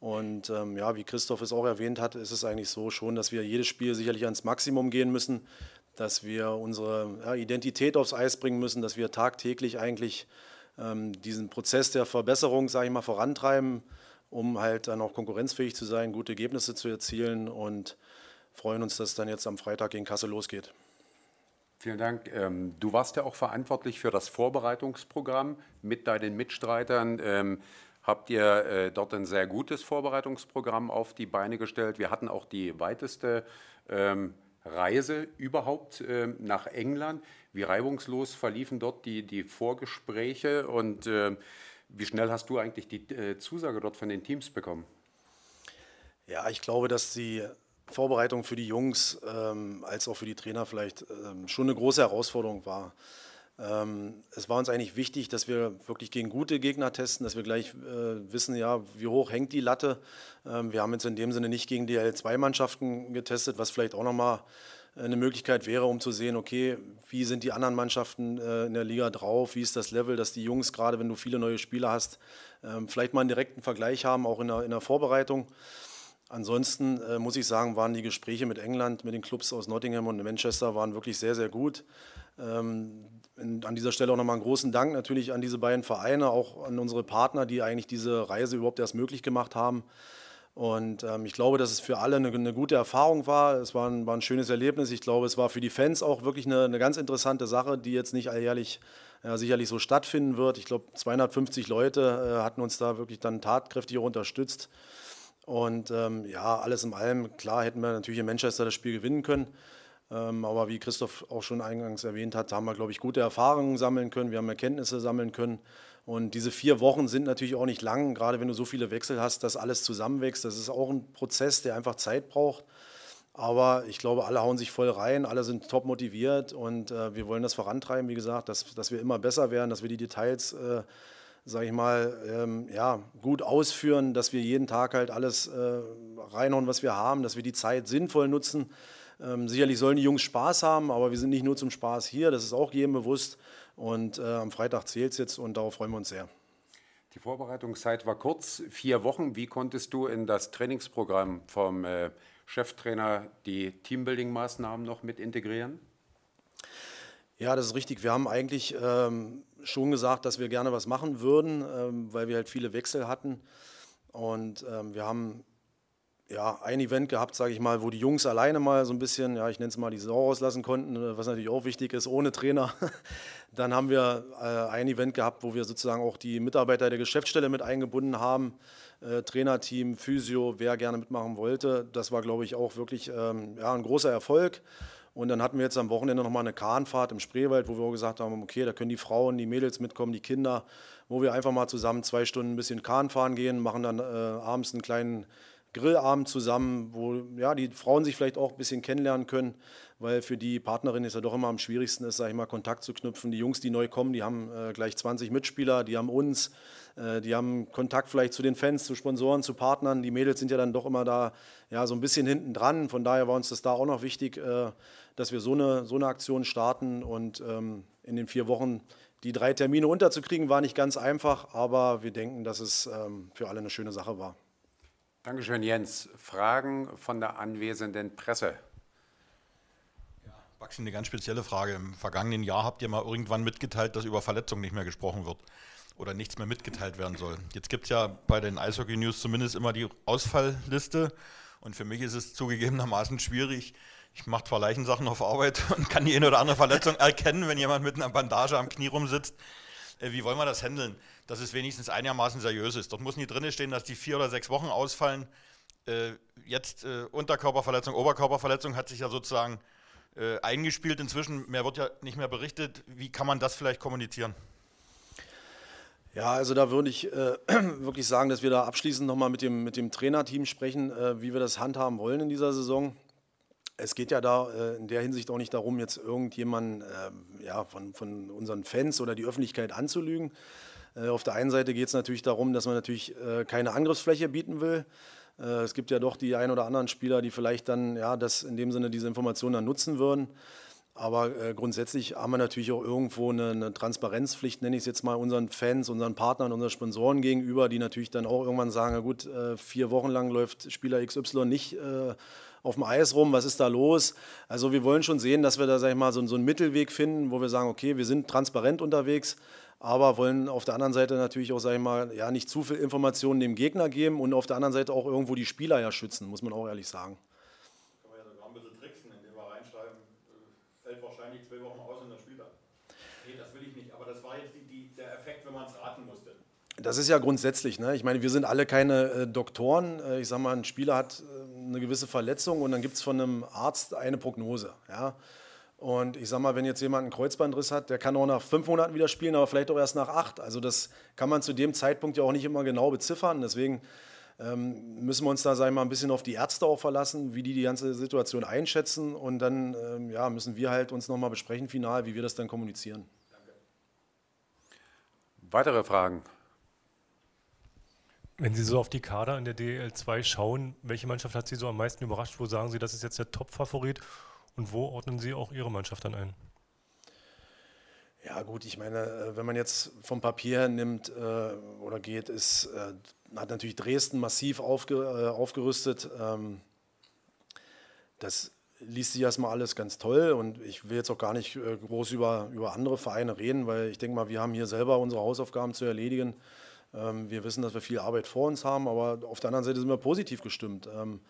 Und ähm, ja, wie Christoph es auch erwähnt hat, ist es eigentlich so schon, dass wir jedes Spiel sicherlich ans Maximum gehen müssen, dass wir unsere ja, Identität aufs Eis bringen müssen, dass wir tagtäglich eigentlich ähm, diesen Prozess der Verbesserung, sage ich mal, vorantreiben, um halt dann auch konkurrenzfähig zu sein, gute Ergebnisse zu erzielen und freuen uns, dass es dann jetzt am Freitag gegen Kassel losgeht. Vielen Dank. Ähm, du warst ja auch verantwortlich für das Vorbereitungsprogramm mit deinen Mitstreitern. Ähm, habt ihr äh, dort ein sehr gutes Vorbereitungsprogramm auf die Beine gestellt? Wir hatten auch die weiteste ähm, Reise überhaupt nach England. Wie reibungslos verliefen dort die, die Vorgespräche und wie schnell hast du eigentlich die äh, Zusage dort von den Teams bekommen? Ja, ich glaube, dass sie Vorbereitung für die Jungs ähm, als auch für die Trainer vielleicht ähm, schon eine große Herausforderung war. Ähm, es war uns eigentlich wichtig, dass wir wirklich gegen gute Gegner testen, dass wir gleich äh, wissen, ja, wie hoch hängt die Latte. Ähm, wir haben jetzt in dem Sinne nicht gegen DL2-Mannschaften getestet, was vielleicht auch nochmal äh, eine Möglichkeit wäre, um zu sehen, okay, wie sind die anderen Mannschaften äh, in der Liga drauf, wie ist das Level, dass die Jungs, gerade wenn du viele neue Spieler hast, ähm, vielleicht mal einen direkten Vergleich haben, auch in der, in der Vorbereitung. Ansonsten äh, muss ich sagen, waren die Gespräche mit England, mit den Clubs aus Nottingham und Manchester waren wirklich sehr, sehr gut. Ähm, in, an dieser Stelle auch nochmal einen großen Dank natürlich an diese beiden Vereine, auch an unsere Partner, die eigentlich diese Reise überhaupt erst möglich gemacht haben. Und ähm, ich glaube, dass es für alle eine, eine gute Erfahrung war. Es war ein, war ein, schönes Erlebnis. Ich glaube, es war für die Fans auch wirklich eine, eine ganz interessante Sache, die jetzt nicht alljährlich ja, sicherlich so stattfinden wird. Ich glaube, 250 Leute äh, hatten uns da wirklich dann tatkräftig auch unterstützt. Und ähm, ja, alles in allem, klar hätten wir natürlich in Manchester das Spiel gewinnen können. Ähm, aber wie Christoph auch schon eingangs erwähnt hat, haben wir, glaube ich, gute Erfahrungen sammeln können. Wir haben Erkenntnisse sammeln können. Und diese vier Wochen sind natürlich auch nicht lang, gerade wenn du so viele Wechsel hast, dass alles zusammenwächst. Das ist auch ein Prozess, der einfach Zeit braucht. Aber ich glaube, alle hauen sich voll rein, alle sind top motiviert und äh, wir wollen das vorantreiben, wie gesagt, dass, dass wir immer besser werden, dass wir die Details äh, sage ich mal, ähm, ja, gut ausführen, dass wir jeden Tag halt alles äh, reinhauen, was wir haben, dass wir die Zeit sinnvoll nutzen. Ähm, sicherlich sollen die Jungs Spaß haben, aber wir sind nicht nur zum Spaß hier, das ist auch jedem bewusst. Und äh, am Freitag zählt es jetzt und darauf freuen wir uns sehr. Die Vorbereitungszeit war kurz, vier Wochen. Wie konntest du in das Trainingsprogramm vom äh, Cheftrainer die Teambuilding-Maßnahmen noch mit integrieren? Ja, das ist richtig. Wir haben eigentlich ähm, schon gesagt, dass wir gerne was machen würden, ähm, weil wir halt viele Wechsel hatten. Und ähm, wir haben ja, ein Event gehabt, sage ich mal, wo die Jungs alleine mal so ein bisschen, ja, ich nenne es mal, die Sau rauslassen konnten, äh, was natürlich auch wichtig ist, ohne Trainer. Dann haben wir äh, ein Event gehabt, wo wir sozusagen auch die Mitarbeiter der Geschäftsstelle mit eingebunden haben, äh, Trainerteam, Physio, wer gerne mitmachen wollte. Das war, glaube ich, auch wirklich ähm, ja, ein großer Erfolg. Und dann hatten wir jetzt am Wochenende nochmal eine Kahnfahrt im Spreewald, wo wir auch gesagt haben, okay, da können die Frauen, die Mädels mitkommen, die Kinder, wo wir einfach mal zusammen zwei Stunden ein bisschen Kahn fahren gehen, machen dann äh, abends einen kleinen Grillabend zusammen, wo ja, die Frauen sich vielleicht auch ein bisschen kennenlernen können, weil für die Partnerin ist ja doch immer am schwierigsten, ist, sag ich mal, Kontakt zu knüpfen. Die Jungs, die neu kommen, die haben äh, gleich 20 Mitspieler, die haben uns, äh, die haben Kontakt vielleicht zu den Fans, zu Sponsoren, zu Partnern. Die Mädels sind ja dann doch immer da ja, so ein bisschen hinten dran. Von daher war uns das da auch noch wichtig. Äh, dass wir so eine, so eine Aktion starten. Und ähm, in den vier Wochen die drei Termine unterzukriegen, war nicht ganz einfach, aber wir denken, dass es ähm, für alle eine schöne Sache war. Dankeschön, Jens. Fragen von der anwesenden Presse? Maxi, eine ganz spezielle Frage. Im vergangenen Jahr habt ihr mal irgendwann mitgeteilt, dass über Verletzungen nicht mehr gesprochen wird oder nichts mehr mitgeteilt werden soll. Jetzt gibt es ja bei den Eishockey-News zumindest immer die Ausfallliste und für mich ist es zugegebenermaßen schwierig, ich mache zwar Leichensachen auf Arbeit und kann die eine oder andere Verletzung erkennen, wenn jemand mit einer Bandage am Knie rumsitzt. Äh, wie wollen wir das handeln, dass es wenigstens einigermaßen seriös ist? Dort muss nie drin stehen, dass die vier oder sechs Wochen ausfallen. Äh, jetzt äh, Unterkörperverletzung, Oberkörperverletzung hat sich ja sozusagen eingespielt. Inzwischen mehr wird ja nicht mehr berichtet. Wie kann man das vielleicht kommunizieren? Ja, also da würde ich äh, wirklich sagen, dass wir da abschließend nochmal mit dem, mit dem Trainerteam sprechen, äh, wie wir das handhaben wollen in dieser Saison es geht ja da äh, in der Hinsicht auch nicht darum, jetzt irgendjemanden äh, ja, von, von unseren Fans oder die Öffentlichkeit anzulügen. Äh, auf der einen Seite geht es natürlich darum, dass man natürlich äh, keine Angriffsfläche bieten will. Äh, es gibt ja doch die ein oder anderen Spieler, die vielleicht dann ja, das in dem Sinne diese Informationen dann nutzen würden. Aber äh, grundsätzlich haben wir natürlich auch irgendwo eine, eine Transparenzpflicht, nenne ich es jetzt mal, unseren Fans, unseren Partnern, unseren Sponsoren gegenüber, die natürlich dann auch irgendwann sagen, na gut, vier Wochen lang läuft Spieler XY nicht auf dem Eis rum, was ist da los? Also wir wollen schon sehen, dass wir da, sag ich mal, so, so einen Mittelweg finden, wo wir sagen, okay, wir sind transparent unterwegs, aber wollen auf der anderen Seite natürlich auch, sag ich mal, ja, nicht zu viel Informationen dem Gegner geben und auf der anderen Seite auch irgendwo die Spieler ja schützen, muss man auch ehrlich sagen. Kann man ja sogar ein bisschen tricksen, indem wir reinschreiben, äh, fällt wahrscheinlich zwei Wochen aus und dann spielt er. Nee, das will ich nicht, aber das war jetzt die, die, der Effekt, wenn man es raten musste. Das ist ja grundsätzlich. Ne? Ich meine, wir sind alle keine äh, Doktoren. Äh, ich sag mal, ein Spieler hat äh, eine gewisse Verletzung und dann gibt es von einem Arzt eine Prognose. Ja? Und ich sag mal, wenn jetzt jemand einen Kreuzbandriss hat, der kann auch nach fünf Monaten wieder spielen, aber vielleicht auch erst nach acht. Also das kann man zu dem Zeitpunkt ja auch nicht immer genau beziffern. Deswegen ähm, müssen wir uns da, sag ich mal, ein bisschen auf die Ärzte auch verlassen, wie die die ganze Situation einschätzen. Und dann ähm, ja, müssen wir halt uns nochmal besprechen final, wie wir das dann kommunizieren. Weitere Fragen? Wenn Sie so auf die Kader in der DL2 schauen, welche Mannschaft hat Sie so am meisten überrascht? Wo sagen Sie, das ist jetzt der Top-Favorit? Und wo ordnen Sie auch Ihre Mannschaft dann ein? Ja gut, ich meine, äh, wenn man jetzt vom Papier her nimmt äh, oder geht, ist, äh, hat natürlich Dresden massiv aufge, äh, aufgerüstet. Ähm, das liest sich erstmal alles ganz toll und ich will jetzt auch gar nicht äh, groß über, über andere Vereine reden, weil ich denke mal, wir haben hier selber unsere Hausaufgaben zu erledigen. Ähm, wir wissen, dass wir viel Arbeit vor uns haben, aber auf der anderen Seite sind wir positiv gestimmt. Ähm,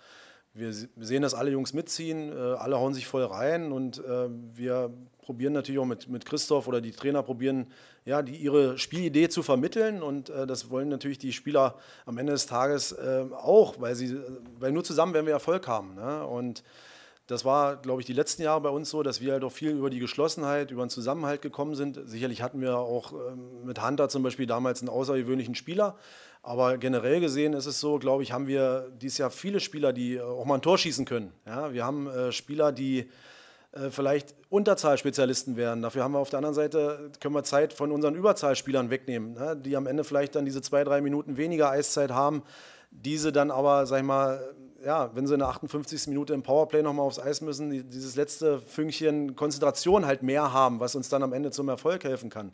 wir sehen, dass alle Jungs mitziehen, äh, alle hauen sich voll rein und äh, wir probieren natürlich auch mit, Christoph oder die Trainer probieren, ja, die, ihre Spielidee zu vermitteln und äh, das wollen natürlich die Spieler am Ende des Tages auch, weil, sie, weil nur zusammen werden wir Erfolg haben. Ne? Und das war, glaube ich, die letzten Jahre bei uns so, dass wir halt auch viel über die Geschlossenheit, über den Zusammenhalt gekommen sind. Sicherlich hatten wir auch ähm, mit Hunter zum Beispiel damals einen außergewöhnlichen Spieler. Aber generell gesehen ist es so, glaube ich, haben wir dieses Jahr viele Spieler, die äh, auch mal ein Tor schießen können. Ja, wir haben äh, Spieler, die äh, vielleicht Unterzahlspezialisten werden. Dafür haben wir auf der anderen Seite, können wir Zeit von unseren Überzahlspielern wegnehmen, ne? die am Ende vielleicht dann diese zwei, drei Minuten weniger Eiszeit haben, diese dann aber, sag ich mal, ja, wenn sie in der 58. Minute im Powerplay nochmal aufs Eis müssen, dieses letzte Fünkchen Konzentration halt mehr haben, was uns dann am Ende zum Erfolg helfen kann.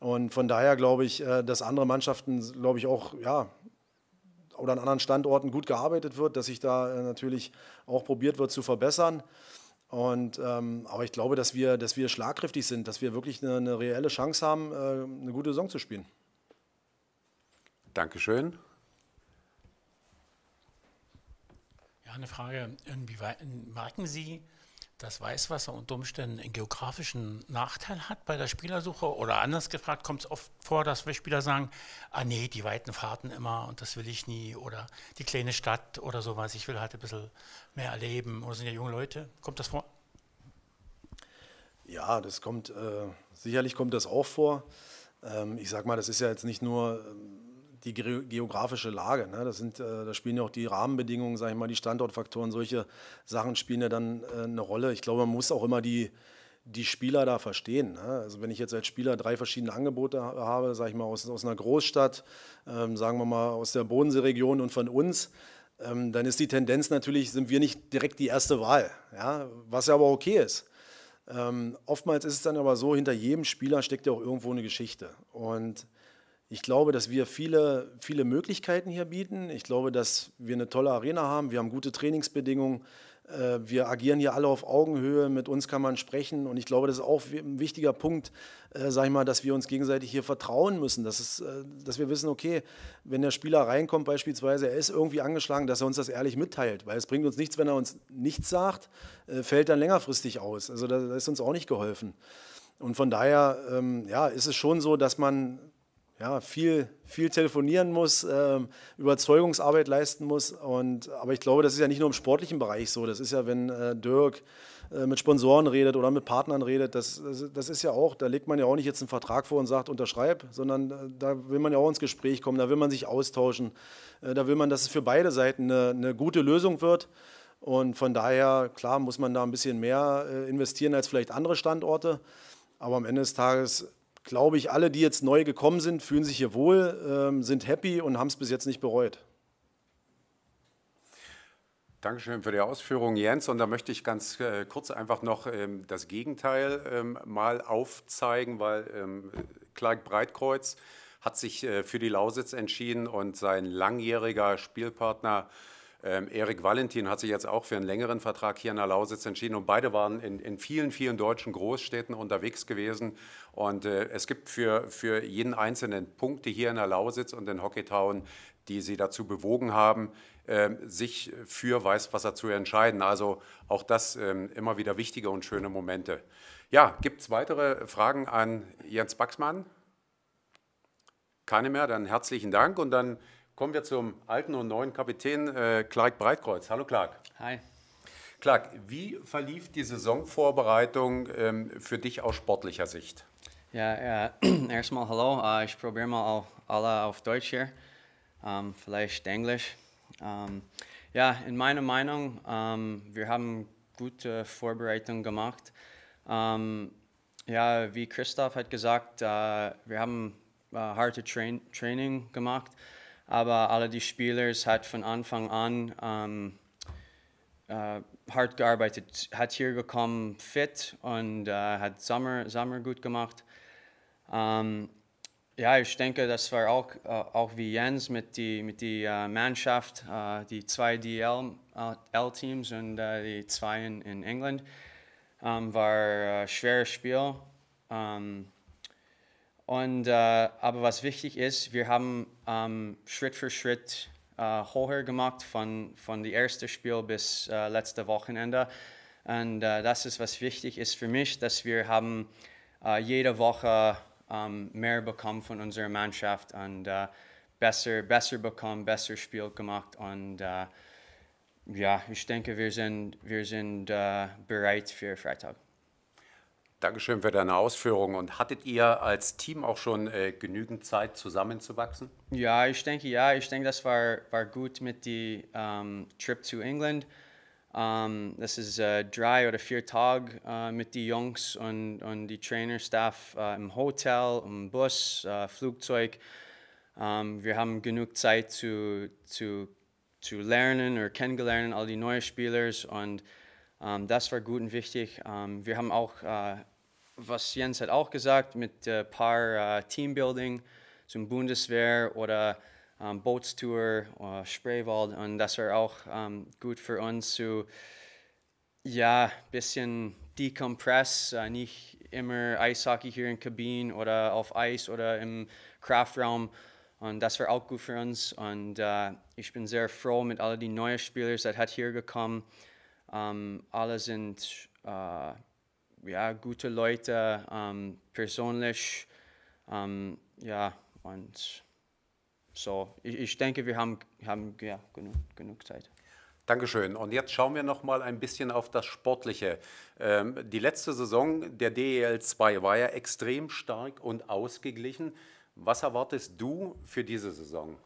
Und von daher glaube ich, äh, dass andere Mannschaften, glaube ich, auch, ja, oder an anderen Standorten gut gearbeitet wird, dass sich da äh, natürlich auch probiert wird zu verbessern. Und, ähm, aber ich glaube, dass wir, dass wir schlagkräftig sind, dass wir wirklich eine, eine reelle Chance haben, äh, eine gute Saison zu spielen. Dankeschön. Ja, eine Frage. Inwieweit merken Sie, dass Weißwasser unter Umständen einen geografischen Nachteil hat bei der Spielersuche? Oder anders gefragt, kommt es oft vor, dass wir Spieler sagen, ah nee, die weiten Fahrten immer und das will ich nie oder die kleine Stadt oder sowas, ich will halt ein bisschen mehr erleben oder sind ja junge Leute. Kommt das vor? Ja, das kommt, äh, sicherlich kommt das auch vor. Ähm, ich sag mal, das ist ja jetzt nicht nur ähm, die geografische Lage. Ne? Das sind, äh, da spielen ja auch die Rahmenbedingungen, sage ich mal, die Standortfaktoren, solche Sachen spielen ja dann äh, eine Rolle. Ich glaube, man muss auch immer die, die Spieler da verstehen. Ne? Also wenn ich jetzt als Spieler drei verschiedene Angebote habe, sage ich mal, aus, aus einer Großstadt, ähm, sagen wir mal aus der Bodenseeregion und von uns, ähm, dann ist die Tendenz natürlich, sind wir nicht direkt die erste Wahl, ja? was ja aber okay ist. Ähm, oftmals ist es dann aber so, hinter jedem Spieler steckt ja auch irgendwo eine Geschichte. Und ich glaube, dass wir viele, viele Möglichkeiten hier bieten. Ich glaube, dass wir eine tolle Arena haben. Wir haben gute Trainingsbedingungen. Äh, wir agieren hier alle auf Augenhöhe, mit uns kann man sprechen und ich glaube, das ist auch ein wichtiger Punkt, äh, sag ich mal, dass wir uns gegenseitig hier vertrauen müssen, dass, es, äh, dass wir wissen, okay, wenn der Spieler reinkommt beispielsweise, er ist irgendwie angeschlagen, dass er uns das ehrlich mitteilt, weil es bringt uns nichts, wenn er uns nichts sagt, fällt dann längerfristig aus, also da, ist uns auch nicht geholfen. Und von daher ähm, ja, ist es schon so, dass man ja, viel, viel telefonieren muss, ähm, Überzeugungsarbeit leisten muss. Und, aber ich glaube, das ist ja nicht nur im sportlichen Bereich so. Das ist ja, wenn äh, Dirk äh, mit Sponsoren redet oder mit Partnern redet, das, das, das, ist ja auch, da legt man ja auch nicht jetzt einen Vertrag vor und sagt, unterschreib, sondern äh, da will man ja auch ins Gespräch kommen, da will man sich austauschen, äh, da will man, dass es für beide Seiten eine, eine gute Lösung wird. Und von daher, klar, muss man da ein bisschen mehr äh, investieren als vielleicht andere Standorte. Aber am Ende des Tages glaube ich, alle, die jetzt neu gekommen sind, fühlen sich hier wohl, äh, sind happy und haben es bis jetzt nicht bereut. Dankeschön für die Ausführung, Jens. Und da möchte ich ganz äh, kurz einfach noch ähm, das Gegenteil ähm, mal aufzeigen, weil ähm, Clark Breitkreuz hat sich äh, für die Lausitz entschieden und sein langjähriger Spielpartner ähm, Erik Valentin hat sich jetzt auch für einen längeren Vertrag hier in der Lausitz entschieden und beide waren in, in vielen, vielen deutschen Großstädten unterwegs gewesen. Und äh, es gibt für, für jeden einzelnen Punkte hier in der Lausitz und in Hockeytown, die sie dazu bewogen haben, äh, sich für Weißwasser zu entscheiden. Also auch das äh, immer wieder wichtige und schöne Momente. Ja, gibt es weitere Fragen an Jens Baxmann? Keine mehr, dann herzlichen Dank und dann Kommen wir zum alten und neuen Kapitän äh, Clark Breitkreuz. Hallo Clark. Hi. Clark, wie verlief die Saisonvorbereitung ähm, für dich aus sportlicher Sicht? Ja, äh, erstmal hallo. Äh, ich probiere mal auf, alle auf Deutsch hier, ähm, vielleicht Englisch. Ähm, ja, in meiner Meinung, ähm, wir haben gute Vorbereitung gemacht. Ähm, ja, wie Christoph hat gesagt, äh, wir haben äh, harte Train Training gemacht aber alle die Spieler hat von Anfang an ähm, äh, hart gearbeitet, hat hier gekommen fit und äh, hat Sommer, Sommer gut gemacht. Ähm, ja, ich denke, das war auch, äh, auch wie Jens mit der mit die, äh, Mannschaft, äh, die zwei DL-Teams äh, und die zwei in, in England, ähm, war ein schweres Spiel. Ähm, und, äh, aber was wichtig ist, wir haben ähm, Schritt für Schritt äh, hoher gemacht von, von dem ersten Spiel bis äh, letzte Wochenende. Und äh, das ist, was wichtig ist für mich, dass wir haben äh, jede Woche ähm, mehr bekommen von unserer Mannschaft und äh, besser, besser bekommen, besser Spiel gemacht. Und äh, ja, ich denke, wir sind, wir sind bereit für Freitag. Dankeschön für deine Ausführungen. Und hattet ihr als Team auch schon äh, genügend Zeit, zusammenzuwachsen? Ja, ich denke, ja. Ich denke, das war, war gut mit der um, ähm, Trip to England. Um, ähm, das ist uh, drei oder vier Tage uh, äh, mit den Jungs und, und die Trainerstaff uh, im Hotel, im Bus, Flugzeug. Um, ähm, wir haben genug Zeit zu, zu, zu lernen oder kennengelernt, all die neuen Spieler und ähm, das war gut und wichtig. Ähm, wir haben auch, äh, was Jens hat auch gesagt, mit äh, äh, ein paar Teambuilding zum Bundeswehr oder ähm, Bootstour, oder Spreewald und das war auch gut für uns zu, ja, ein bisschen decompress, nicht immer Eishockey hier in Kabinen oder auf Eis oder im Kraftraum. Und das war auch gut für uns. Und äh, ich bin sehr froh mit all den neuen Spielern, die hat hier gekommen. Sind. Ähm, alle sind äh, ja, gute Leute, ähm, persönlich. Ähm, ja, und so, ich, ich denke, wir haben, haben ja, genug, genug Zeit. Dankeschön. Und jetzt schauen wir noch mal ein bisschen auf das Sportliche. Ähm, die letzte Saison der DEL 2 war ja extrem stark und ausgeglichen. Was erwartest du für diese Saison?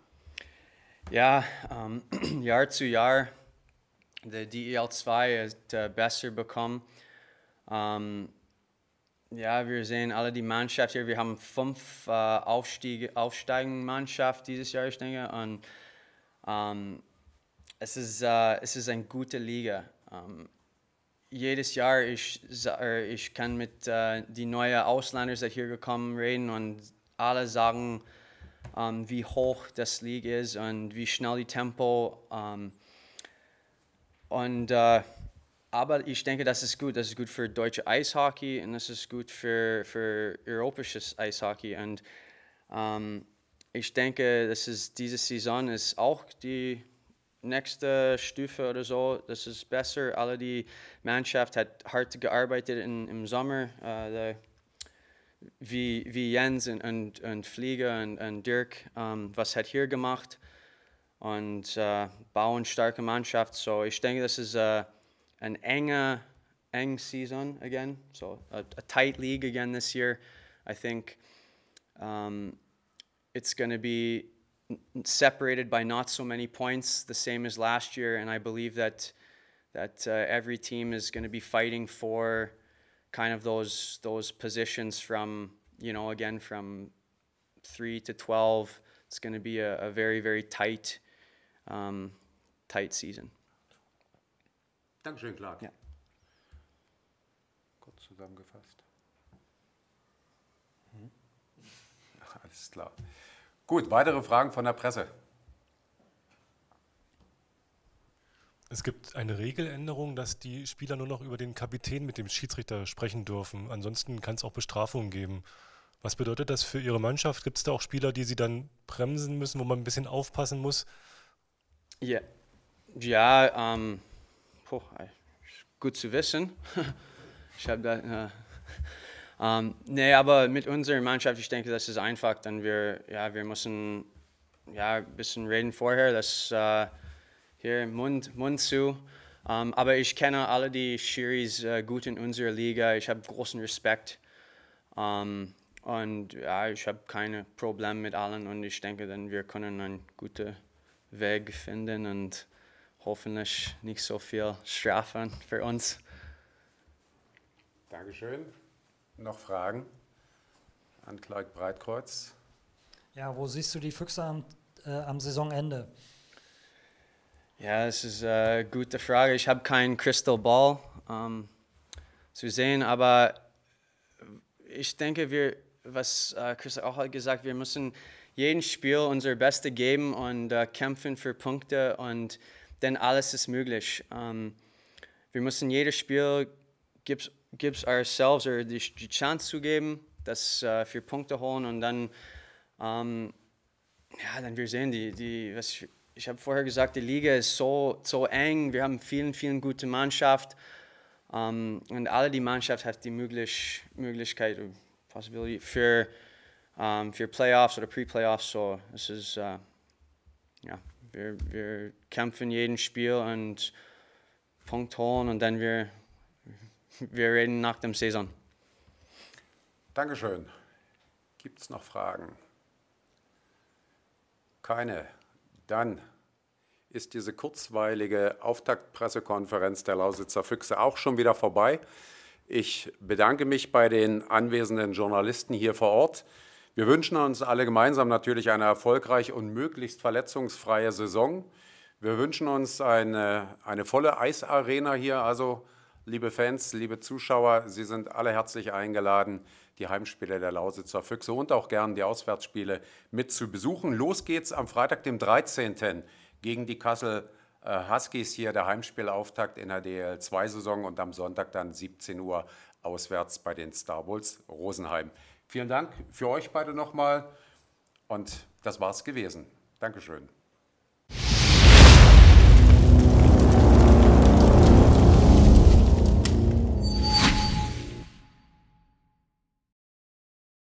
Ja, ähm, Jahr zu Jahr der DEL2 ist äh, uh, besser bekommen. Ähm, ja, wir sehen alle die Mannschaft hier. Wir haben fünf äh, Aufstieg, dieses Jahr, ich denke. Und ähm, es, ist, äh, es ist eine gute Liga. Ähm, jedes Jahr, ich, äh, ich kann mit äh, den neuen Ausländern, die hier gekommen reden und alle sagen, ähm, wie hoch das League ist und wie schnell die Tempo ähm, und, äh, aber ich denke, das ist gut. Das ist gut für deutsche Eishockey und das ist gut für, für europäisches Eishockey. Und ähm, ich denke, das ist, diese Saison ist auch die nächste Stufe oder so. Das ist besser. Alle die Mannschaft hat hart gearbeitet in, im Sommer. Äh, wie, wie Jens und, und, und Flieger und, und Dirk, ähm, was hat hier gemacht und äh, bauen starke Mannschaft. So ich denke, das ist äh, an enger, eng season again. So a, a, tight league again this year. I think um, it's going to be separated by not so many points, the same as last year. And I believe that that uh, every team is going to be fighting for kind of those those positions from you know again from three to twelve. It's going to be a, a very very tight um, ähm, tight season. Dankeschön, Clark. Ja. Kurz zusammengefasst. Mhm. alles klar. Gut, weitere Fragen von der Presse. Es gibt eine Regeländerung, dass die Spieler nur noch über den Kapitän mit dem Schiedsrichter sprechen dürfen. Ansonsten kann es auch Bestrafungen geben. Was bedeutet das für Ihre Mannschaft? Gibt es da auch Spieler, die Sie dann bremsen müssen, wo man ein bisschen aufpassen muss, ja, ja ähm, boah, äh, gut zu wissen. ich habe da. Äh, ähm, nee, aber mit unserer Mannschaft, ich denke, das ist einfach. Dann wir, ja, wir müssen ja, ein bisschen reden vorher, das äh, hier Mund, Mund zu. Um, ähm, aber ich kenne alle die Schiris äh, gut in unserer Liga. Ich habe großen Respekt. Um, ähm, und ja, ich habe keine Probleme mit allen und ich denke, dann wir können eine gute Weg finden und hoffentlich nicht so viel Strafen für uns. Dankeschön. Noch Fragen an Cloyd Breitkreuz? Ja, wo siehst du die Füchse am, äh, am Saisonende? Ja, das ist eine gute Frage. Ich habe keinen Crystal Ball ähm, zu sehen, aber ich denke, wir, was äh, Chris auch hat gesagt, wir müssen jeden Spiel unser Bestes geben und äh, kämpfen für Punkte und denn alles ist möglich. Ähm, wir müssen jedes Spiel gibt's, gibt's ourselves oder die, die Chance zu geben, dass äh, wir Punkte holen und dann ähm, ja, dann wir sehen die die was ich, ich habe vorher gesagt, die Liga ist so so eng. Wir haben vielen vielen gute Mannschaft ähm, und alle die Mannschaft hat die möglich, Möglichkeit, Possibility für um, für Playoffs oder Pre-Playoffs. So, es ist, uh, ja, wir, wir kämpfen jeden Spiel und Punkt holen und dann wir, wir reden nach dem Saison. Dankeschön. Gibt es noch Fragen? Keine. Dann ist diese kurzweilige Auftaktpressekonferenz der Lausitzer Füchse auch schon wieder vorbei. Ich bedanke mich bei den anwesenden Journalisten hier vor Ort. Wir wünschen uns alle gemeinsam natürlich eine erfolgreiche und möglichst verletzungsfreie Saison. Wir wünschen uns eine, eine volle Eisarena hier. Also, liebe Fans, liebe Zuschauer, Sie sind alle herzlich eingeladen, die Heimspiele der Lausitzer Füchse und auch gern die Auswärtsspiele mit zu besuchen. Los geht's am Freitag, dem 13. gegen die Kassel äh, Huskies hier, der Heimspielauftakt in der DL2-Saison und am Sonntag dann 17 Uhr auswärts bei den Star Bulls Rosenheim. Vielen Dank für euch beide nochmal und das war's gewesen. Dankeschön.